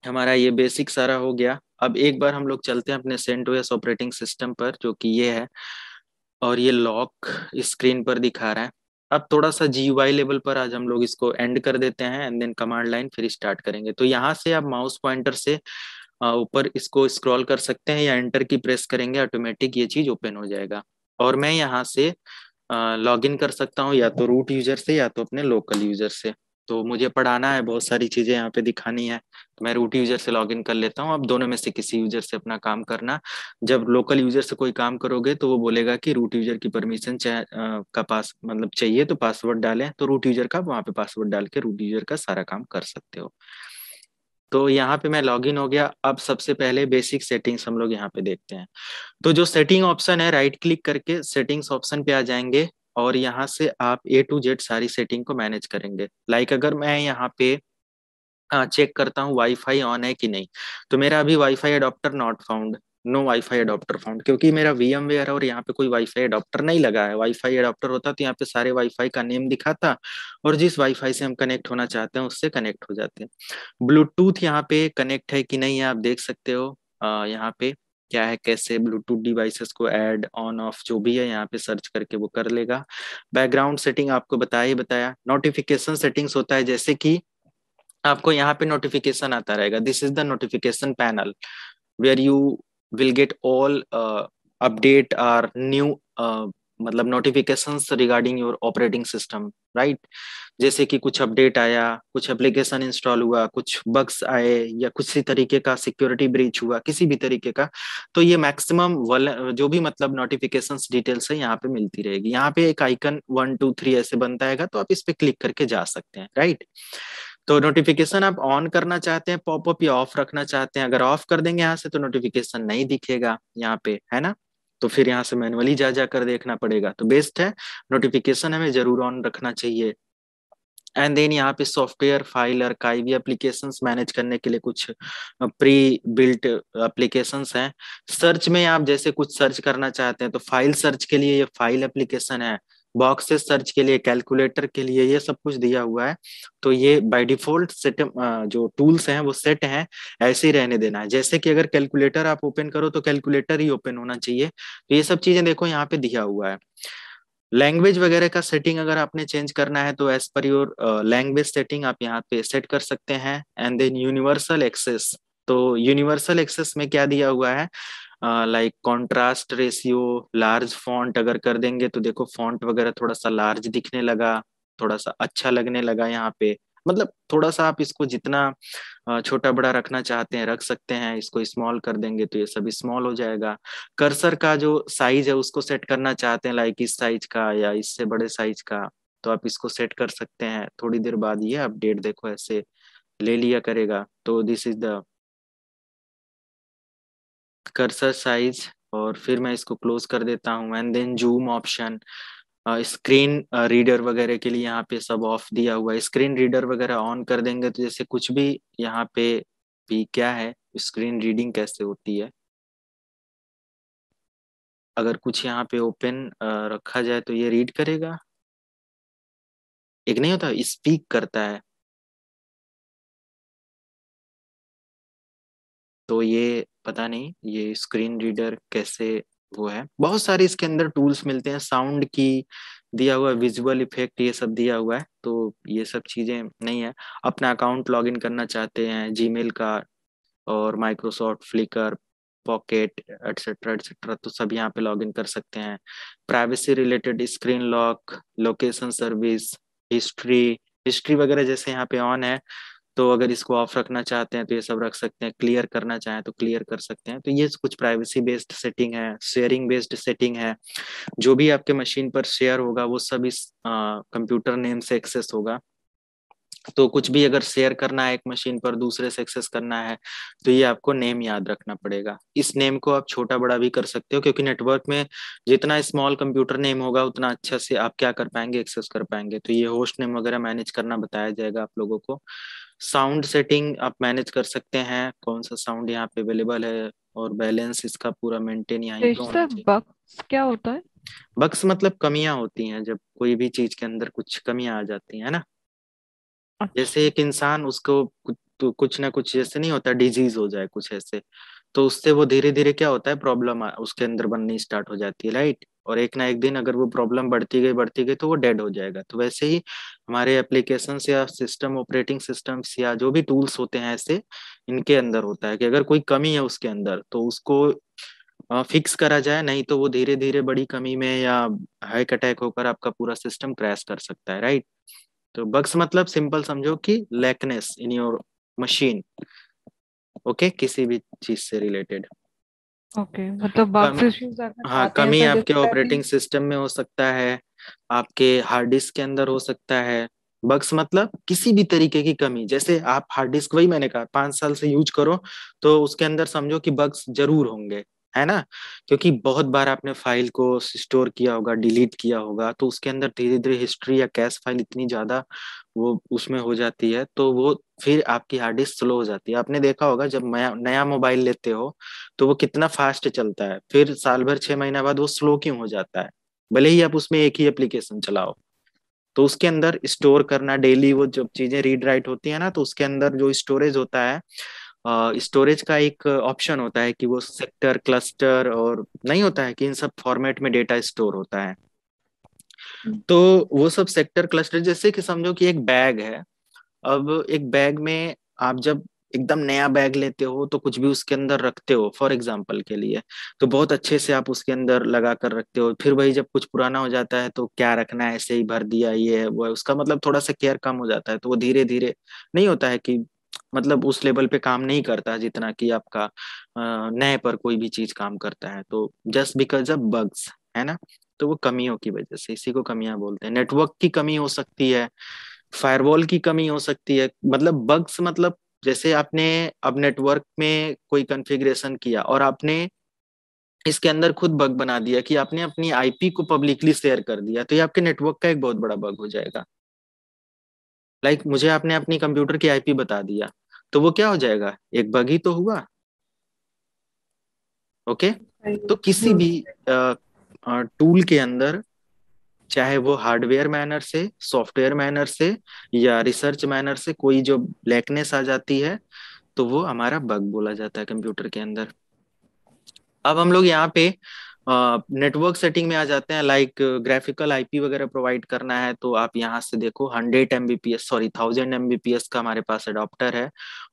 हमारा ये बेसिक सारा हो गया अब एक बार हम लोग चलते हैं अपने सेंट ऑपरेटिंग सिस्टम पर जो कि ये है और ये लॉक स्क्रीन पर दिखा रहा है अब थोड़ा सा जी वाई लेवल पर आज हम लोग इसको एंड कर देते हैं एंड देन कमांड लाइन फिर स्टार्ट करेंगे तो यहाँ से आप माउस पॉइंटर से ऊपर इसको स्क्रॉल कर सकते हैं या एंटर की प्रेस करेंगे ऑटोमेटिक ये चीज ओपन हो जाएगा और मैं यहाँ से लॉग इन कर सकता हूँ या तो रूट यूजर से या तो अपने लोकल यूजर से तो मुझे पढ़ाना है बहुत सारी चीजें यहाँ पे दिखानी है तो मैं रूट यूजर से लॉग इन कर लेता हूँ अब दोनों में से किसी यूजर से अपना काम करना जब लोकल यूजर से कोई काम करोगे तो वो बोलेगा कि रूट यूजर की परमिशन का पास मतलब चाहिए तो पासवर्ड डालें तो रूट यूजर का वहां पे पासवर्ड डाल के रूट यूजर का सारा काम कर सकते हो तो यहाँ पे मैं लॉग इन हो गया अब सबसे पहले बेसिक सेटिंग्स हम लोग यहाँ पे देखते हैं तो जो सेटिंग ऑप्शन है राइट क्लिक करके सेटिंग्स ऑप्शन पे आ जाएंगे और यहाँ से आप ए टू जेड सारी सेटिंग को मैनेज करेंगे लाइक like अगर मैं यहाँ पे चेक करता हूँ वाईफाई ऑन है कि नहीं तो मेरा अभी wifi adapter not found no wifi adapter found क्योंकि मेरा वीएम वेयर है और यहाँ पे कोई वाईफाई अडोप्टर नहीं लगा है वाईफाई अडोप्टर होता तो यहाँ पे सारे वाईफाई का नेम दिखाता और जिस वाईफाई से हम कनेक्ट होना चाहते हैं उससे कनेक्ट हो जाते हैं ब्लूटूथ यहाँ पे कनेक्ट है कि नहीं है आप देख सकते हो यहाँ पे क्या है कैसे ब्लूटूथ डिवाइसेस को ऐड ऑन ऑफ जो भी है यहाँ पे सर्च करके वो कर लेगा बैकग्राउंड सेटिंग आपको बताया ही बताया नोटिफिकेशन सेटिंग्स होता है जैसे कि आपको यहाँ पे नोटिफिकेशन आता रहेगा this is the notification panel where you will get all update or new मतलब notification regarding your operating system right जैसे कि कुछ अपडेट आया कुछ एप्लीकेशन इंस्टॉल हुआ कुछ बग्स आए या कुछ तरीके का सिक्योरिटी ब्रीच हुआ किसी भी तरीके का तो ये मैक्सिमम जो भी मतलब नोटिफिकेशन डिटेल्स है यहाँ पे मिलती रहेगी यहाँ पे एक आइकन वन टू थ्री ऐसे बनता है तो आप इस पे क्लिक करके जा सकते हैं राइट तो नोटिफिकेशन आप ऑन करना चाहते हैं पॉपअप या ऑफ रखना चाहते हैं अगर ऑफ कर देंगे यहाँ से तो नोटिफिकेशन नहीं दिखेगा यहाँ पे है ना तो फिर यहाँ से मैनुअली जा जाकर देखना पड़ेगा तो बेस्ट है नोटिफिकेशन हमें जरूर ऑन रखना चाहिए एंड देन यहाँ पे सॉफ्टवेयर फाइल और या एप्लीकेशन मैनेज करने के लिए कुछ प्री बिल्ट एप्लीकेशन हैं सर्च में आप जैसे कुछ सर्च करना चाहते हैं तो फाइल सर्च के लिए ये फाइल एप्लीकेशन है बॉक्सेस सर्च के लिए कैलकुलेटर के लिए ये सब कुछ दिया हुआ है तो ये बाय डिफॉल्ट सेट जो टूल्स हैं वो सेट हैं ऐसे ही रहने देना है जैसे कि अगर कैलकुलेटर आप ओपन करो तो कैलकुलेटर ही ओपन होना चाहिए तो ये सब चीजें देखो यहाँ पे दिया हुआ है लैंग्वेज वगैरह का सेटिंग अगर आपने चेंज करना है तो as per your language setting आप यहाँ पे सेट कर सकते हैं एंड देन यूनिवर्सल एक्सेस तो यूनिवर्सल एक्सेस में क्या दिया हुआ है like contrast ratio large font अगर कर देंगे तो देखो फॉन्ट वगैरह थोड़ा सा लार्ज दिखने लगा थोड़ा सा अच्छा लगने लगा यहाँ पे मतलब थोड़ा सा आप इसको जितना छोटा बड़ा रखना चाहते हैं रख सकते हैं इसको स्मॉल कर देंगे तो ये सब स्मॉल हो जाएगा कर्सर का जो साइज है उसको सेट करना चाहते हैं लाइक इस साइज का या इससे बड़े साइज का तो आप इसको सेट कर सकते हैं थोड़ी देर बाद ये अपडेट देखो ऐसे ले लिया करेगा तो this is the cursor size और फिर मैं इसको क्लोज कर देता हूँ and then zoom option screen reader वगैरह के लिए यहाँ पे सब ऑफ दिया हुआ है स्क्रीन रीडर वगैरह ऑन कर देंगे तो जैसे कुछ भी यहाँ पे भी क्या है स्क्रीन रीडिंग कैसे होती है अगर कुछ यहाँ पे ओपन रखा जाए तो ये रीड करेगा एक नहीं होता स्पीक करता है तो ये पता नहीं ये स्क्रीन रीडर कैसे वो है बहुत सारे इसके अंदर टूल्स मिलते हैं साउंड की दिया हुआ विजुअल इफेक्ट ये सब दिया हुआ है तो ये सब चीजें नहीं है अपना अकाउंट लॉगिन करना चाहते हैं जीमेल का और Microsoft Flickr Pocket etcetera etcetera तो सब यहाँ पे लॉग इन कर सकते हैं privacy related screen lock location service history history वगैरह जैसे यहाँ पे ऑन है तो अगर इसको ऑफ रखना चाहते हैं तो ये सब रख सकते हैं क्लियर करना चाहें तो क्लियर कर सकते हैं तो ये कुछ प्राइवेसी बेस्ड सेटिंग है शेयरिंग बेस्ड सेटिंग है जो भी आपके मशीन पर शेयर होगा वो सब इस कंप्यूटर नेम से एक्सेस होगा तो कुछ भी अगर शेयर करना है एक मशीन पर दूसरे से एक्सेस करना है तो ये आपको नेम याद रखना पड़ेगा इस नेम को आप छोटा बड़ा भी कर सकते हो क्योंकि नेटवर्क में जितना स्मॉल कंप्यूटर नेम होगा उतना अच्छा से आप क्या कर पाएंगे एक्सेस कर पाएंगे तो ये होस्ट नेम वगैरह मैनेज करना बताया जाएगा आप लोगों को साउंड सेटिंग आप मैनेज कर सकते हैं कौन सा साउंड यहाँ पे अवेलेबल है और बैलेंस इसका पूरा मेंटेन यहाँ बक्स क्या होता है बक्स मतलब कमियां होती हैं जब कोई भी चीज के अंदर कुछ कमियां आ जाती हैं ना अच्छा। जैसे एक इंसान उसको कुछ तो ना कुछ जैसे नहीं होता डिजीज हो जाए कुछ ऐसे तो उससे वो धीरे धीरे क्या होता है प्रॉब्लम उसके अंदर बननी स्टार्ट हो जाती है राइट और एक ना एक दिन अगर वो प्रॉब्लम बढ़ती गई बढ़ती गई तो वो डेड हो जाएगा तो वैसे ही हमारे एप्लीकेशन या सिस्टम ऑपरेटिंग सिस्टम या जो भी टूल्स होते हैं ऐसे इनके अंदर होता है कि अगर कोई कमी है उसके अंदर तो उसको फिक्स करा जाए नहीं तो वो धीरे धीरे बड़ी कमी में या हाइक अटैक होकर आपका पूरा सिस्टम क्रैश कर सकता है राइट तो बग्स मतलब सिंपल समझो कि lackness in your machine okay किसी भी चीज से रिलेटेड ओके हाँ, मतलब इश्यूज हाँ कमी तो आपके ऑपरेटिंग सिस्टम में हो सकता है आपके हार्ड डिस्क के अंदर हो सकता है बग्स मतलब किसी भी तरीके की कमी जैसे आप हार्ड डिस्क वही मैंने कहा पांच साल से यूज करो तो उसके अंदर समझो कि बग्स जरूर होंगे है ना क्योंकि बहुत बार आपने फाइल को स्टोर किया होगा डिलीट किया होगा तो उसके अंदर धीरे धीरे हिस्ट्री या कैश फाइल इतनी ज्यादा वो उसमें हो जाती है तो वो फिर आपकी हार्ड डिस्क स्लो हो जाती है आपने देखा होगा जब नया मोबाइल लेते हो तो वो कितना फास्ट चलता है फिर साल भर छह महीना बाद वो स्लो क्यों हो जाता है भले ही आप उसमें एक ही एप्लीकेशन चलाओ तो उसके अंदर स्टोर करना डेली वो जब चीजें रीड राइट होती है ना तो उसके अंदर जो स्टोरेज होता है स्टोरेज का एक ऑप्शन होता है कि वो सेक्टर क्लस्टर और नहीं होता है कि इन सब फॉर्मेट में डेटा स्टोर होता है हम्म। तो वो सब सेक्टर क्लस्टर जैसे कि समझो कि एक बैग है अब एक बैग में आप जब एकदम नया बैग लेते हो तो कुछ भी उसके अंदर रखते हो फॉर एग्जाम्पल के लिए तो बहुत अच्छे से आप उसके अंदर लगा कर रखते हो फिर वही जब कुछ पुराना हो जाता है तो क्या रखना है ऐसे ही भर दिया ये है वो है उसका मतलब थोड़ा सा केयर कम हो जाता है तो वो धीरे धीरे नहीं होता है कि मतलब उस लेवल पे काम नहीं करता जितना कि आपका नए पर कोई भी चीज काम करता है तो जस्ट बिकॉज ऑफ बग्स है ना तो वो कमियों की वजह से इसी को कमियां बोलते हैं नेटवर्क की कमी हो सकती है फायरवॉल की कमी हो सकती है मतलब बग्स मतलब जैसे आपने अब नेटवर्क में कोई कॉन्फ़िगरेशन किया और आपने इसके अंदर खुद बग बना दिया कि आपने अपनी आईपी को पब्लिकली शेयर कर दिया तो ये आपके नेटवर्क का एक बहुत बड़ा बग हो जाएगा लाइक like, मुझे आपने अपनी कंप्यूटर की आईपी बता दिया तो वो क्या हो जाएगा एक बग ही तो हुआ ओके तो किसी हाँ। भी टूल के अंदर चाहे वो हार्डवेयर मैनर से सॉफ्टवेयर मैनर से या रिसर्च मैनर से कोई जो ब्लैकनेस आ जाती है तो वो हमारा बग बोला जाता है कंप्यूटर के अंदर अब हम लोग यहाँ पे नेटवर्क सेटिंग में आ जाते हैं लाइक ग्राफिकल आईपी वगैरह प्रोवाइड करना है तो आप यहाँ से देखो hundred Mbps sorry thousand Mbps का हमारे पास अडोप्टर है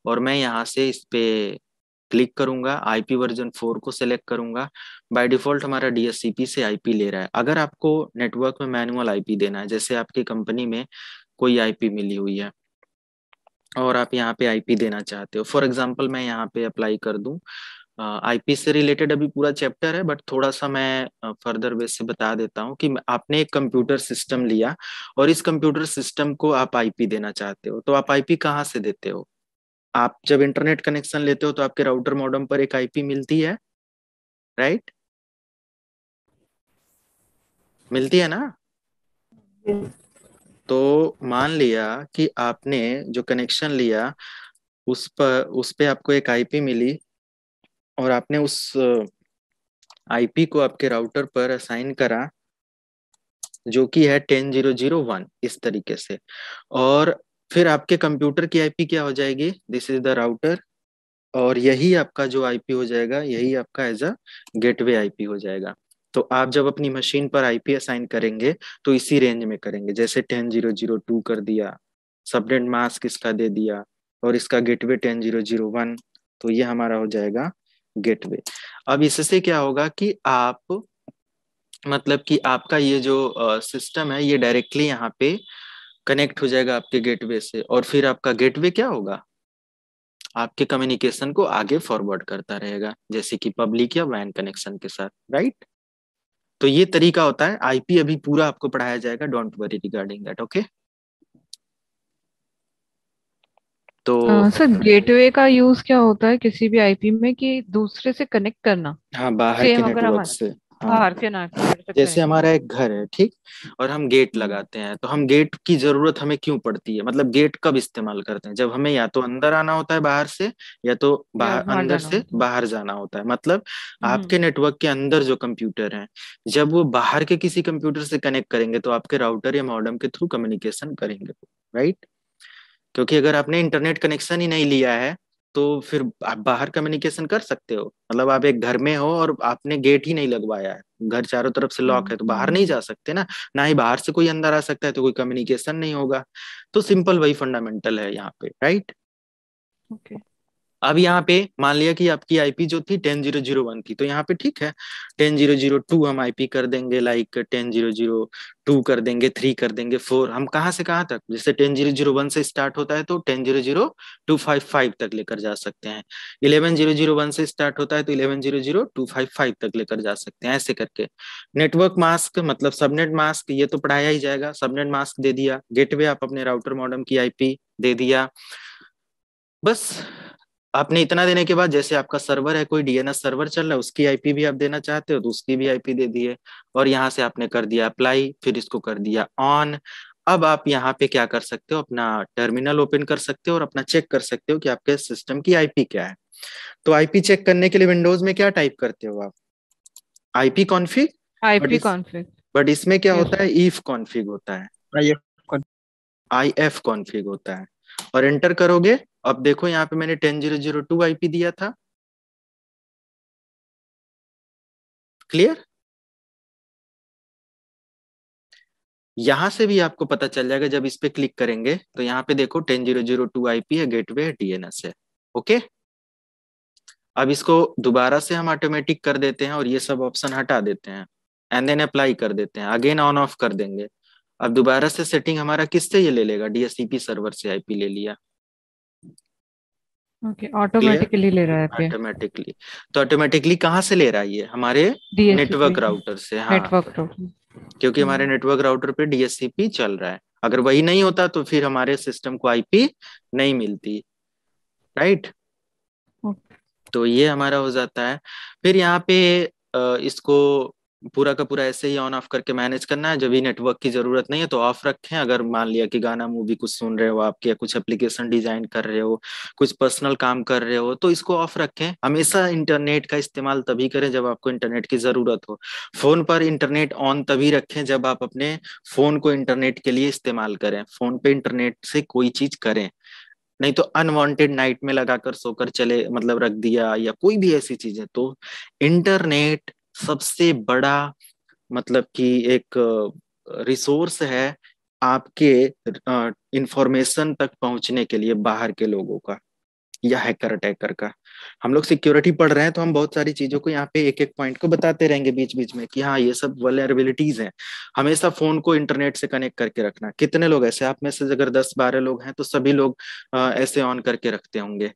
और मैं यहाँ से इस पे क्लिक करूंगा आईपी वर्जन फोर को सिलेक्ट करूंगा बाय डिफॉल्ट हमारा डीएससीपी से आईपी ले रहा है अगर आपको नेटवर्क में मैनुअल आईपी देना है जैसे आपकी कंपनी में कोई आईपी मिली हुई है और आप यहाँ पे आईपी देना चाहते हो फॉर एग्जाम्पल मैं यहाँ पे अप्लाई कर दूं आईपी से रिलेटेड अभी पूरा चैप्टर है बट थोड़ा सा मैं फर्दर वे से बता देता हूँ कि आपने एक कंप्यूटर सिस्टम लिया और इस कंप्यूटर सिस्टम को आप आईपी देना चाहते हो तो आप आईपी कहाँ से देते हो आप जब इंटरनेट कनेक्शन लेते हो तो आपके राउटर मॉडम पर एक आईपी मिलती है राइट मिलती है ना तो मान लिया कि आपने जो कनेक्शन लिया उस पर उस पे आपको एक आईपी मिली और आपने उस आईपी को आपके राउटर पर असाइन करा जो कि है टेन जीरो जीरो वन इस तरीके से और फिर आपके कंप्यूटर की आईपी क्या हो जाएगी दिस इज द राउटर और यही आपका जो आईपी हो जाएगा यही आपका एज अ गेटवे आईपी हो जाएगा तो आप जब अपनी मशीन पर आईपी असाइन करेंगे तो इसी रेंज में करेंगे जैसे टेन जीरो जीरो टू कर दिया सबनेट मास्क इसका दे दिया और इसका gateway ten zero zero one तो ये हमारा हो जाएगा गेटवे अब इससे क्या होगा कि आप मतलब कि आपका ये जो सिस्टम है ये डायरेक्टली यहाँ पे कनेक्ट हो जाएगा आपके गेटवे से और फिर आपका गेटवे क्या होगा आपके कम्युनिकेशन को आगे फॉरवर्ड करता रहेगा जैसे कि पब्लिक या वैन कनेक्शन के साथ राइट तो ये तरीका होता है आईपी अभी पूरा आपको पढ़ाया जाएगा don't worry regarding that okay तो सर गेटवे का यूज क्या होता है किसी भी आईपी में कि दूसरे से कनेक्ट करना हाँ बाहर के नेटवर्क से हाँ। बाहर के जैसे हमारा एक घर है ठीक और हम गेट लगाते हैं तो हम गेट की जरूरत हमें क्यों पड़ती है मतलब गेट कब इस्तेमाल करते हैं जब हमें या तो अंदर आना होता है बाहर से या तो बाहर अंदर से बाहर जाना होता है मतलब आपके नेटवर्क हम्म। के अंदर जो कंप्यूटर है जब वो बाहर के किसी कंप्यूटर से कनेक्ट करेंगे तो आपके राउटर या मॉडम के थ्रू कम्युनिकेशन करेंगे राइट क्योंकि अगर आपने इंटरनेट कनेक्शन ही नहीं लिया है तो फिर आप बाहर कम्युनिकेशन कर सकते हो मतलब आप एक घर में हो और आपने गेट ही नहीं लगवाया है घर चारों तरफ से लॉक है तो बाहर नहीं जा सकते ना ना ही बाहर से कोई अंदर आ सकता है तो कोई कम्युनिकेशन नहीं होगा तो सिंपल वही फंडामेंटल है यहाँ पे राइट ओके okay. अब यहाँ पे मान लिया कि आपकी आईपी जो थी टेन जीरो जीरो वन थी तो यहाँ पे ठीक है टेन जीरो जीरो टू हम आईपी कर देंगे like ten zero zero two कर देंगे थ्री कर देंगे फोर हम कहाँ से कहाँ तक जैसे टेन जीरो जीरो वन से स्टार्ट होता है तो ten zero zero two five five तक लेकर जा सकते हैं इलेवन जीरो जीरो वन से स्टार्ट होता है तो eleven zero zero two five five तक लेकर जा सकते हैं ऐसे करके नेटवर्क मास्क मतलब सबनेट मास्क ये तो पढ़ाया ही जाएगा सबनेट मास्क दे दिया गेटवे आप अपने राउटर मॉडर्म की आईपी दे दिया बस आपने इतना देने के बाद जैसे आपका सर्वर है कोई डीएनएस सर्वर चल रहा है उसकी आईपी भी आप देना चाहते हो तो उसकी भी आईपी दे दिए और यहाँ से आपने कर दिया अप्लाई फिर इसको कर दिया ऑन अब आप यहाँ पे क्या कर सकते हो अपना टर्मिनल ओपन कर सकते हो और अपना चेक कर सकते हो कि आपके सिस्टम की आईपी क्या है तो आईपी चेक करने के लिए विंडोज में क्या टाइप करते हो आप IP config IP config but इसमें क्या होता है ईफ कॉन्फिग होता है आई एफ कॉन्फिग होता है और एंटर करोगे अब देखो यहाँ पे मैंने ten zero zero two P दिया था क्लियर यहां से भी आपको पता चल जाएगा जब इस पे क्लिक करेंगे तो यहाँ पे देखो ten zero zero two IP है गेटवे है डीएनएस है ओके अब इसको दोबारा से हम ऑटोमेटिक कर देते हैं और ये सब ऑप्शन हटा देते हैं एंड देन अप्लाई कर देते हैं अगेन ऑन ऑफ कर देंगे अब दोबारा से सेटिंग हमारा किससे ये ले लेगा डीएससीपी सर्वर से आईपी ले लिया ओके okay, ऑटोमेटिकली ले रहा है ऑटोमेटिकली तो ऑटोमेटिकली कहाँ से ले रहा है ये हमारे नेटवर्क राउटर से हाँ नेटवर्क क्योंकि हमारे नेटवर्क hmm। राउटर पे डीएससीपी चल रहा है अगर वही नहीं होता तो फिर हमारे सिस्टम को आईपी नहीं मिलती राइट तो ये हमारा हो जाता है फिर यहाँ पे इसको पूरा का पूरा ऐसे ही ऑन ऑफ करके मैनेज करना है जब भी नेटवर्क की जरूरत नहीं है तो ऑफ रखें अगर मान लिया कि गाना मूवी कुछ सुन रहे हो आपके या कुछ एप्लीकेशन डिजाइन कर रहे हो कुछ पर्सनल काम कर रहे हो तो इसको ऑफ रखें हमेशा इंटरनेट का इस्तेमाल तभी करें जब आपको इंटरनेट की जरूरत हो फोन पर इंटरनेट ऑन तभी रखें जब आप अपने फोन को इंटरनेट के लिए इस्तेमाल करें फोन पे इंटरनेट से कोई चीज करें नहीं तो अनवांटेड नाइट में लगाकर सोकर चले मतलब रख दिया या कोई भी ऐसी चीजें तो इंटरनेट सबसे बड़ा मतलब कि एक रिसोर्स है आपके इंफॉर्मेशन तक पहुंचने के लिए बाहर के लोगों का या हैकर अटैकर का हम लोग सिक्योरिटी पढ़ रहे हैं तो हम बहुत सारी चीजों को यहाँ पे एक एक पॉइंट को बताते रहेंगे बीच बीच में कि हाँ ये सब वेलेबिलिटीज हैं हमेशा फोन को इंटरनेट से कनेक्ट करके रखना कितने लोग ऐसे आप में से अगर दस बारह लोग हैं तो सभी लोग ऐसे ऑन करके रखते होंगे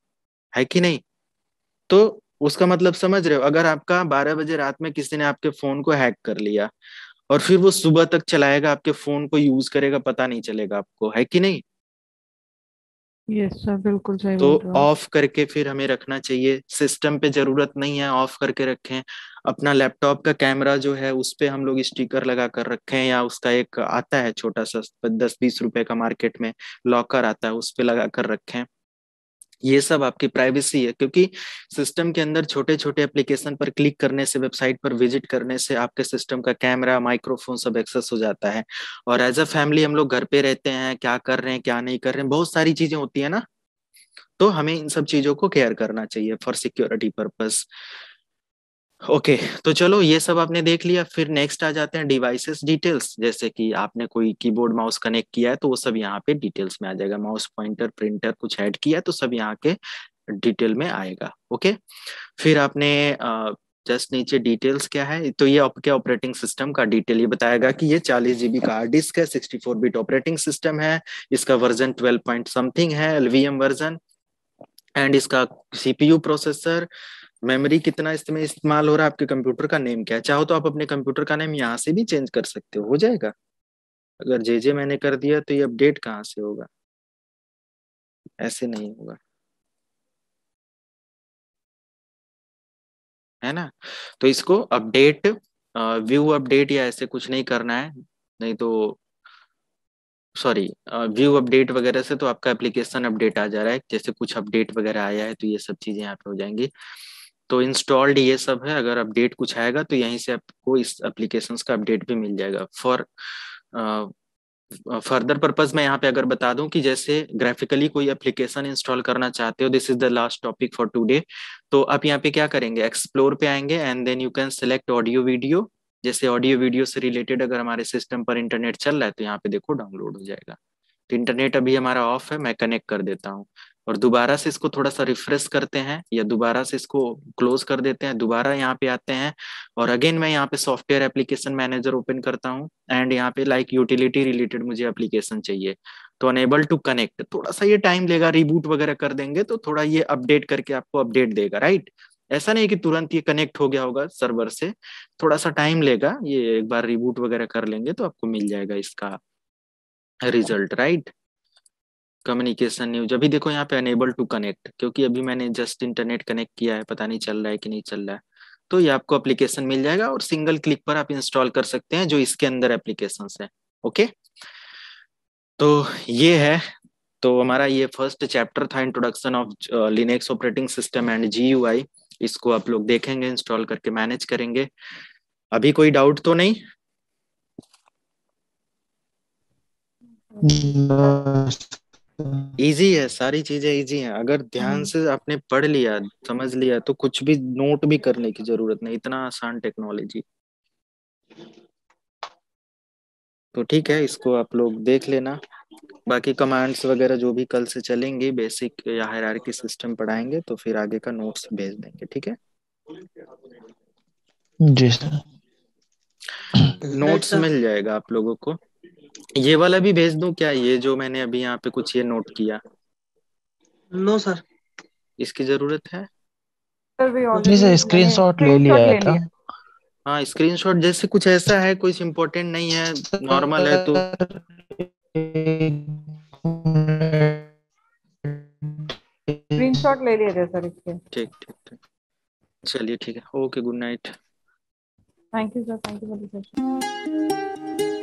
है कि नहीं तो उसका मतलब समझ रहे हो अगर आपका बारह बजे रात में किसी ने आपके फोन को हैक कर लिया और फिर वो सुबह तक चलाएगा आपके फोन को यूज करेगा पता नहीं चलेगा आपको है कि नहीं यस सर बिल्कुल सही तो ऑफ करके फिर हमें रखना चाहिए सिस्टम पे जरूरत नहीं है ऑफ करके रखें अपना लैपटॉप का कैमरा जो है उस पर हम लोग स्टिकर लगा कर रखें या उसका एक आता है छोटा सा दस बीस रुपए का मार्केट में लॉकर आता है उस पर लगा कर रखें ये सब आपकी प्राइवेसी है क्योंकि सिस्टम के अंदर छोटे छोटे एप्लीकेशन पर क्लिक करने से वेबसाइट पर विजिट करने से आपके सिस्टम का कैमरा माइक्रोफोन सब एक्सेस हो जाता है और एज अ फैमिली हम लोग घर पे रहते हैं क्या कर रहे हैं क्या नहीं कर रहे हैं बहुत सारी चीजें होती है ना तो हमें इन सब चीजों को केयर करना चाहिए for security purpose okay okay, तो चलो ये सब आपने देख लिया फिर नेक्स्ट आ जाते हैं डिवाइसेस डिटेल्स जैसे कि आपने कोई कीबोर्ड माउस कनेक्ट किया है तो वो सब यहाँ पे डिटेल्स में आ जाएगा माउस पॉइंटर प्रिंटर कुछ ऐड किया है तो सब यहाँ के डिटेल में आएगा ओके okay? फिर आपने जस्ट नीचे डिटेल्स क्या है तो ये आपके ऑपरेटिंग सिस्टम का डिटेल ये बताएगा कि ये चालीस जीबी का हार्ड डिस्क है sixty four bit operating system है इसका वर्जन ट्वेल्व पॉइंट समथिंग है एलवीएम वर्जन एंड इसका सीपीयू प्रोसेसर मेमोरी कितना इसमें इस्तेमाल हो रहा है आपके कंप्यूटर का नेम क्या है चाहो तो आप अपने कंप्यूटर का नेम यहाँ से भी चेंज कर सकते हो हो जाएगा अगर जे जे मैंने कर दिया तो ये अपडेट कहाँ से होगा ऐसे नहीं होगा है ना तो इसको अपडेट व्यू अपडेट या ऐसे कुछ नहीं करना है नहीं तो सॉरी व्यू अपडेट वगैरह से तो आपका एप्लीकेशन अपडेट आ जा रहा है जैसे कुछ अपडेट वगैरह आया है तो ये सब चीजें यहाँ पे हो जाएंगी तो इंस्टॉल्ड ये सब है अगर अपडेट कुछ आएगा तो यहीं से आपको इस एप्लीकेशन का अपडेट भी मिल जाएगा फॉर फर्दर पर्पज मैं यहाँ पे अगर बता दूं कि जैसे ग्राफिकली कोई एप्लीकेशन इंस्टॉल करना चाहते हो this is the last topic for today तो आप यहाँ पे क्या करेंगे एक्सप्लोर पे आएंगे and then you can select audio video जैसे ऑडियो वीडियो से रिलेटेड अगर हमारे सिस्टम पर इंटरनेट चल रहा है तो यहाँ पे देखो डाउनलोड हो जाएगा तो इंटरनेट अभी हमारा ऑफ है मैं कनेक्ट कर देता हूँ और दोबारा से इसको थोड़ा सा रिफ्रेश करते हैं या दोबारा से इसको क्लोज कर देते हैं दोबारा यहाँ पे आते हैं और अगेन मैं यहाँ पे सॉफ्टवेयर एप्लीकेशन मैनेजर ओपन करता हूँ एंड यहाँ पे लाइक यूटिलिटी रिलेटेड मुझे एप्लीकेशन चाहिए तो अनेबल टू कनेक्ट थोड़ा सा ये टाइम लेगा रिबूट वगैरह कर देंगे तो थोड़ा ये अपडेट करके आपको अपडेट देगा राइट ऐसा नहीं कि तुरंत ये कनेक्ट हो गया होगा सर्वर से थोड़ा सा टाइम लेगा ये एक बार रिबूट वगैरह कर लेंगे तो आपको मिल जाएगा इसका रिजल्ट राइट कम्युनिकेशन न्यूज अभी देखो यहाँ पे अनेबल टू कनेक्ट क्योंकि अभी मैंने जस्ट इंटरनेट कनेक्ट किया है पता नहीं चल रहा है कि नहीं चल रहा है तो ये आपको एप्लीकेशन मिल जाएगा और सिंगल क्लिक पर आप इंस्टॉल कर सकते हैं जो इसके अंदर एप्लीकेशन है ओके तो ये है तो हमारा ये फर्स्ट चैप्टर था introduction of Linux operating system and जी इसको आप लोग देखेंगे इंस्टॉल करके मैनेज करेंगे अभी कोई डाउट तो नहीं इजी है सारी चीजें इजी हैं अगर ध्यान से आपने पढ़ लिया समझ लिया तो कुछ भी नोट भी करने की जरूरत नहीं इतना आसान टेक्नोलॉजी तो ठीक है इसको आप लोग देख लेना बाकी कमांड्स वगैरह जो भी कल से चलेंगी बेसिक या की सिस्टम पढ़ाएंगे तो फिर आगे का नोट्स भेज देंगे ठीक है जी सर नोट्स मिल जाएगा आप लोगों को ये वाला भी भेज दूं क्या ये जो मैंने अभी यहाँ पे कुछ ये नोट किया नो सर इसकी जरूरत है स्क्रीनशॉट ले लिया था तो। हाँ स्क्रीनशॉट जैसे कुछ ऐसा है कुछ इम्पोर्टेंट नहीं है नॉर्मल है तो स्क्रीनशॉट ले लिया थे सर इसके ठीक ठीक ठीक चलिए ठीक है okay good night thank you sir thank you for the session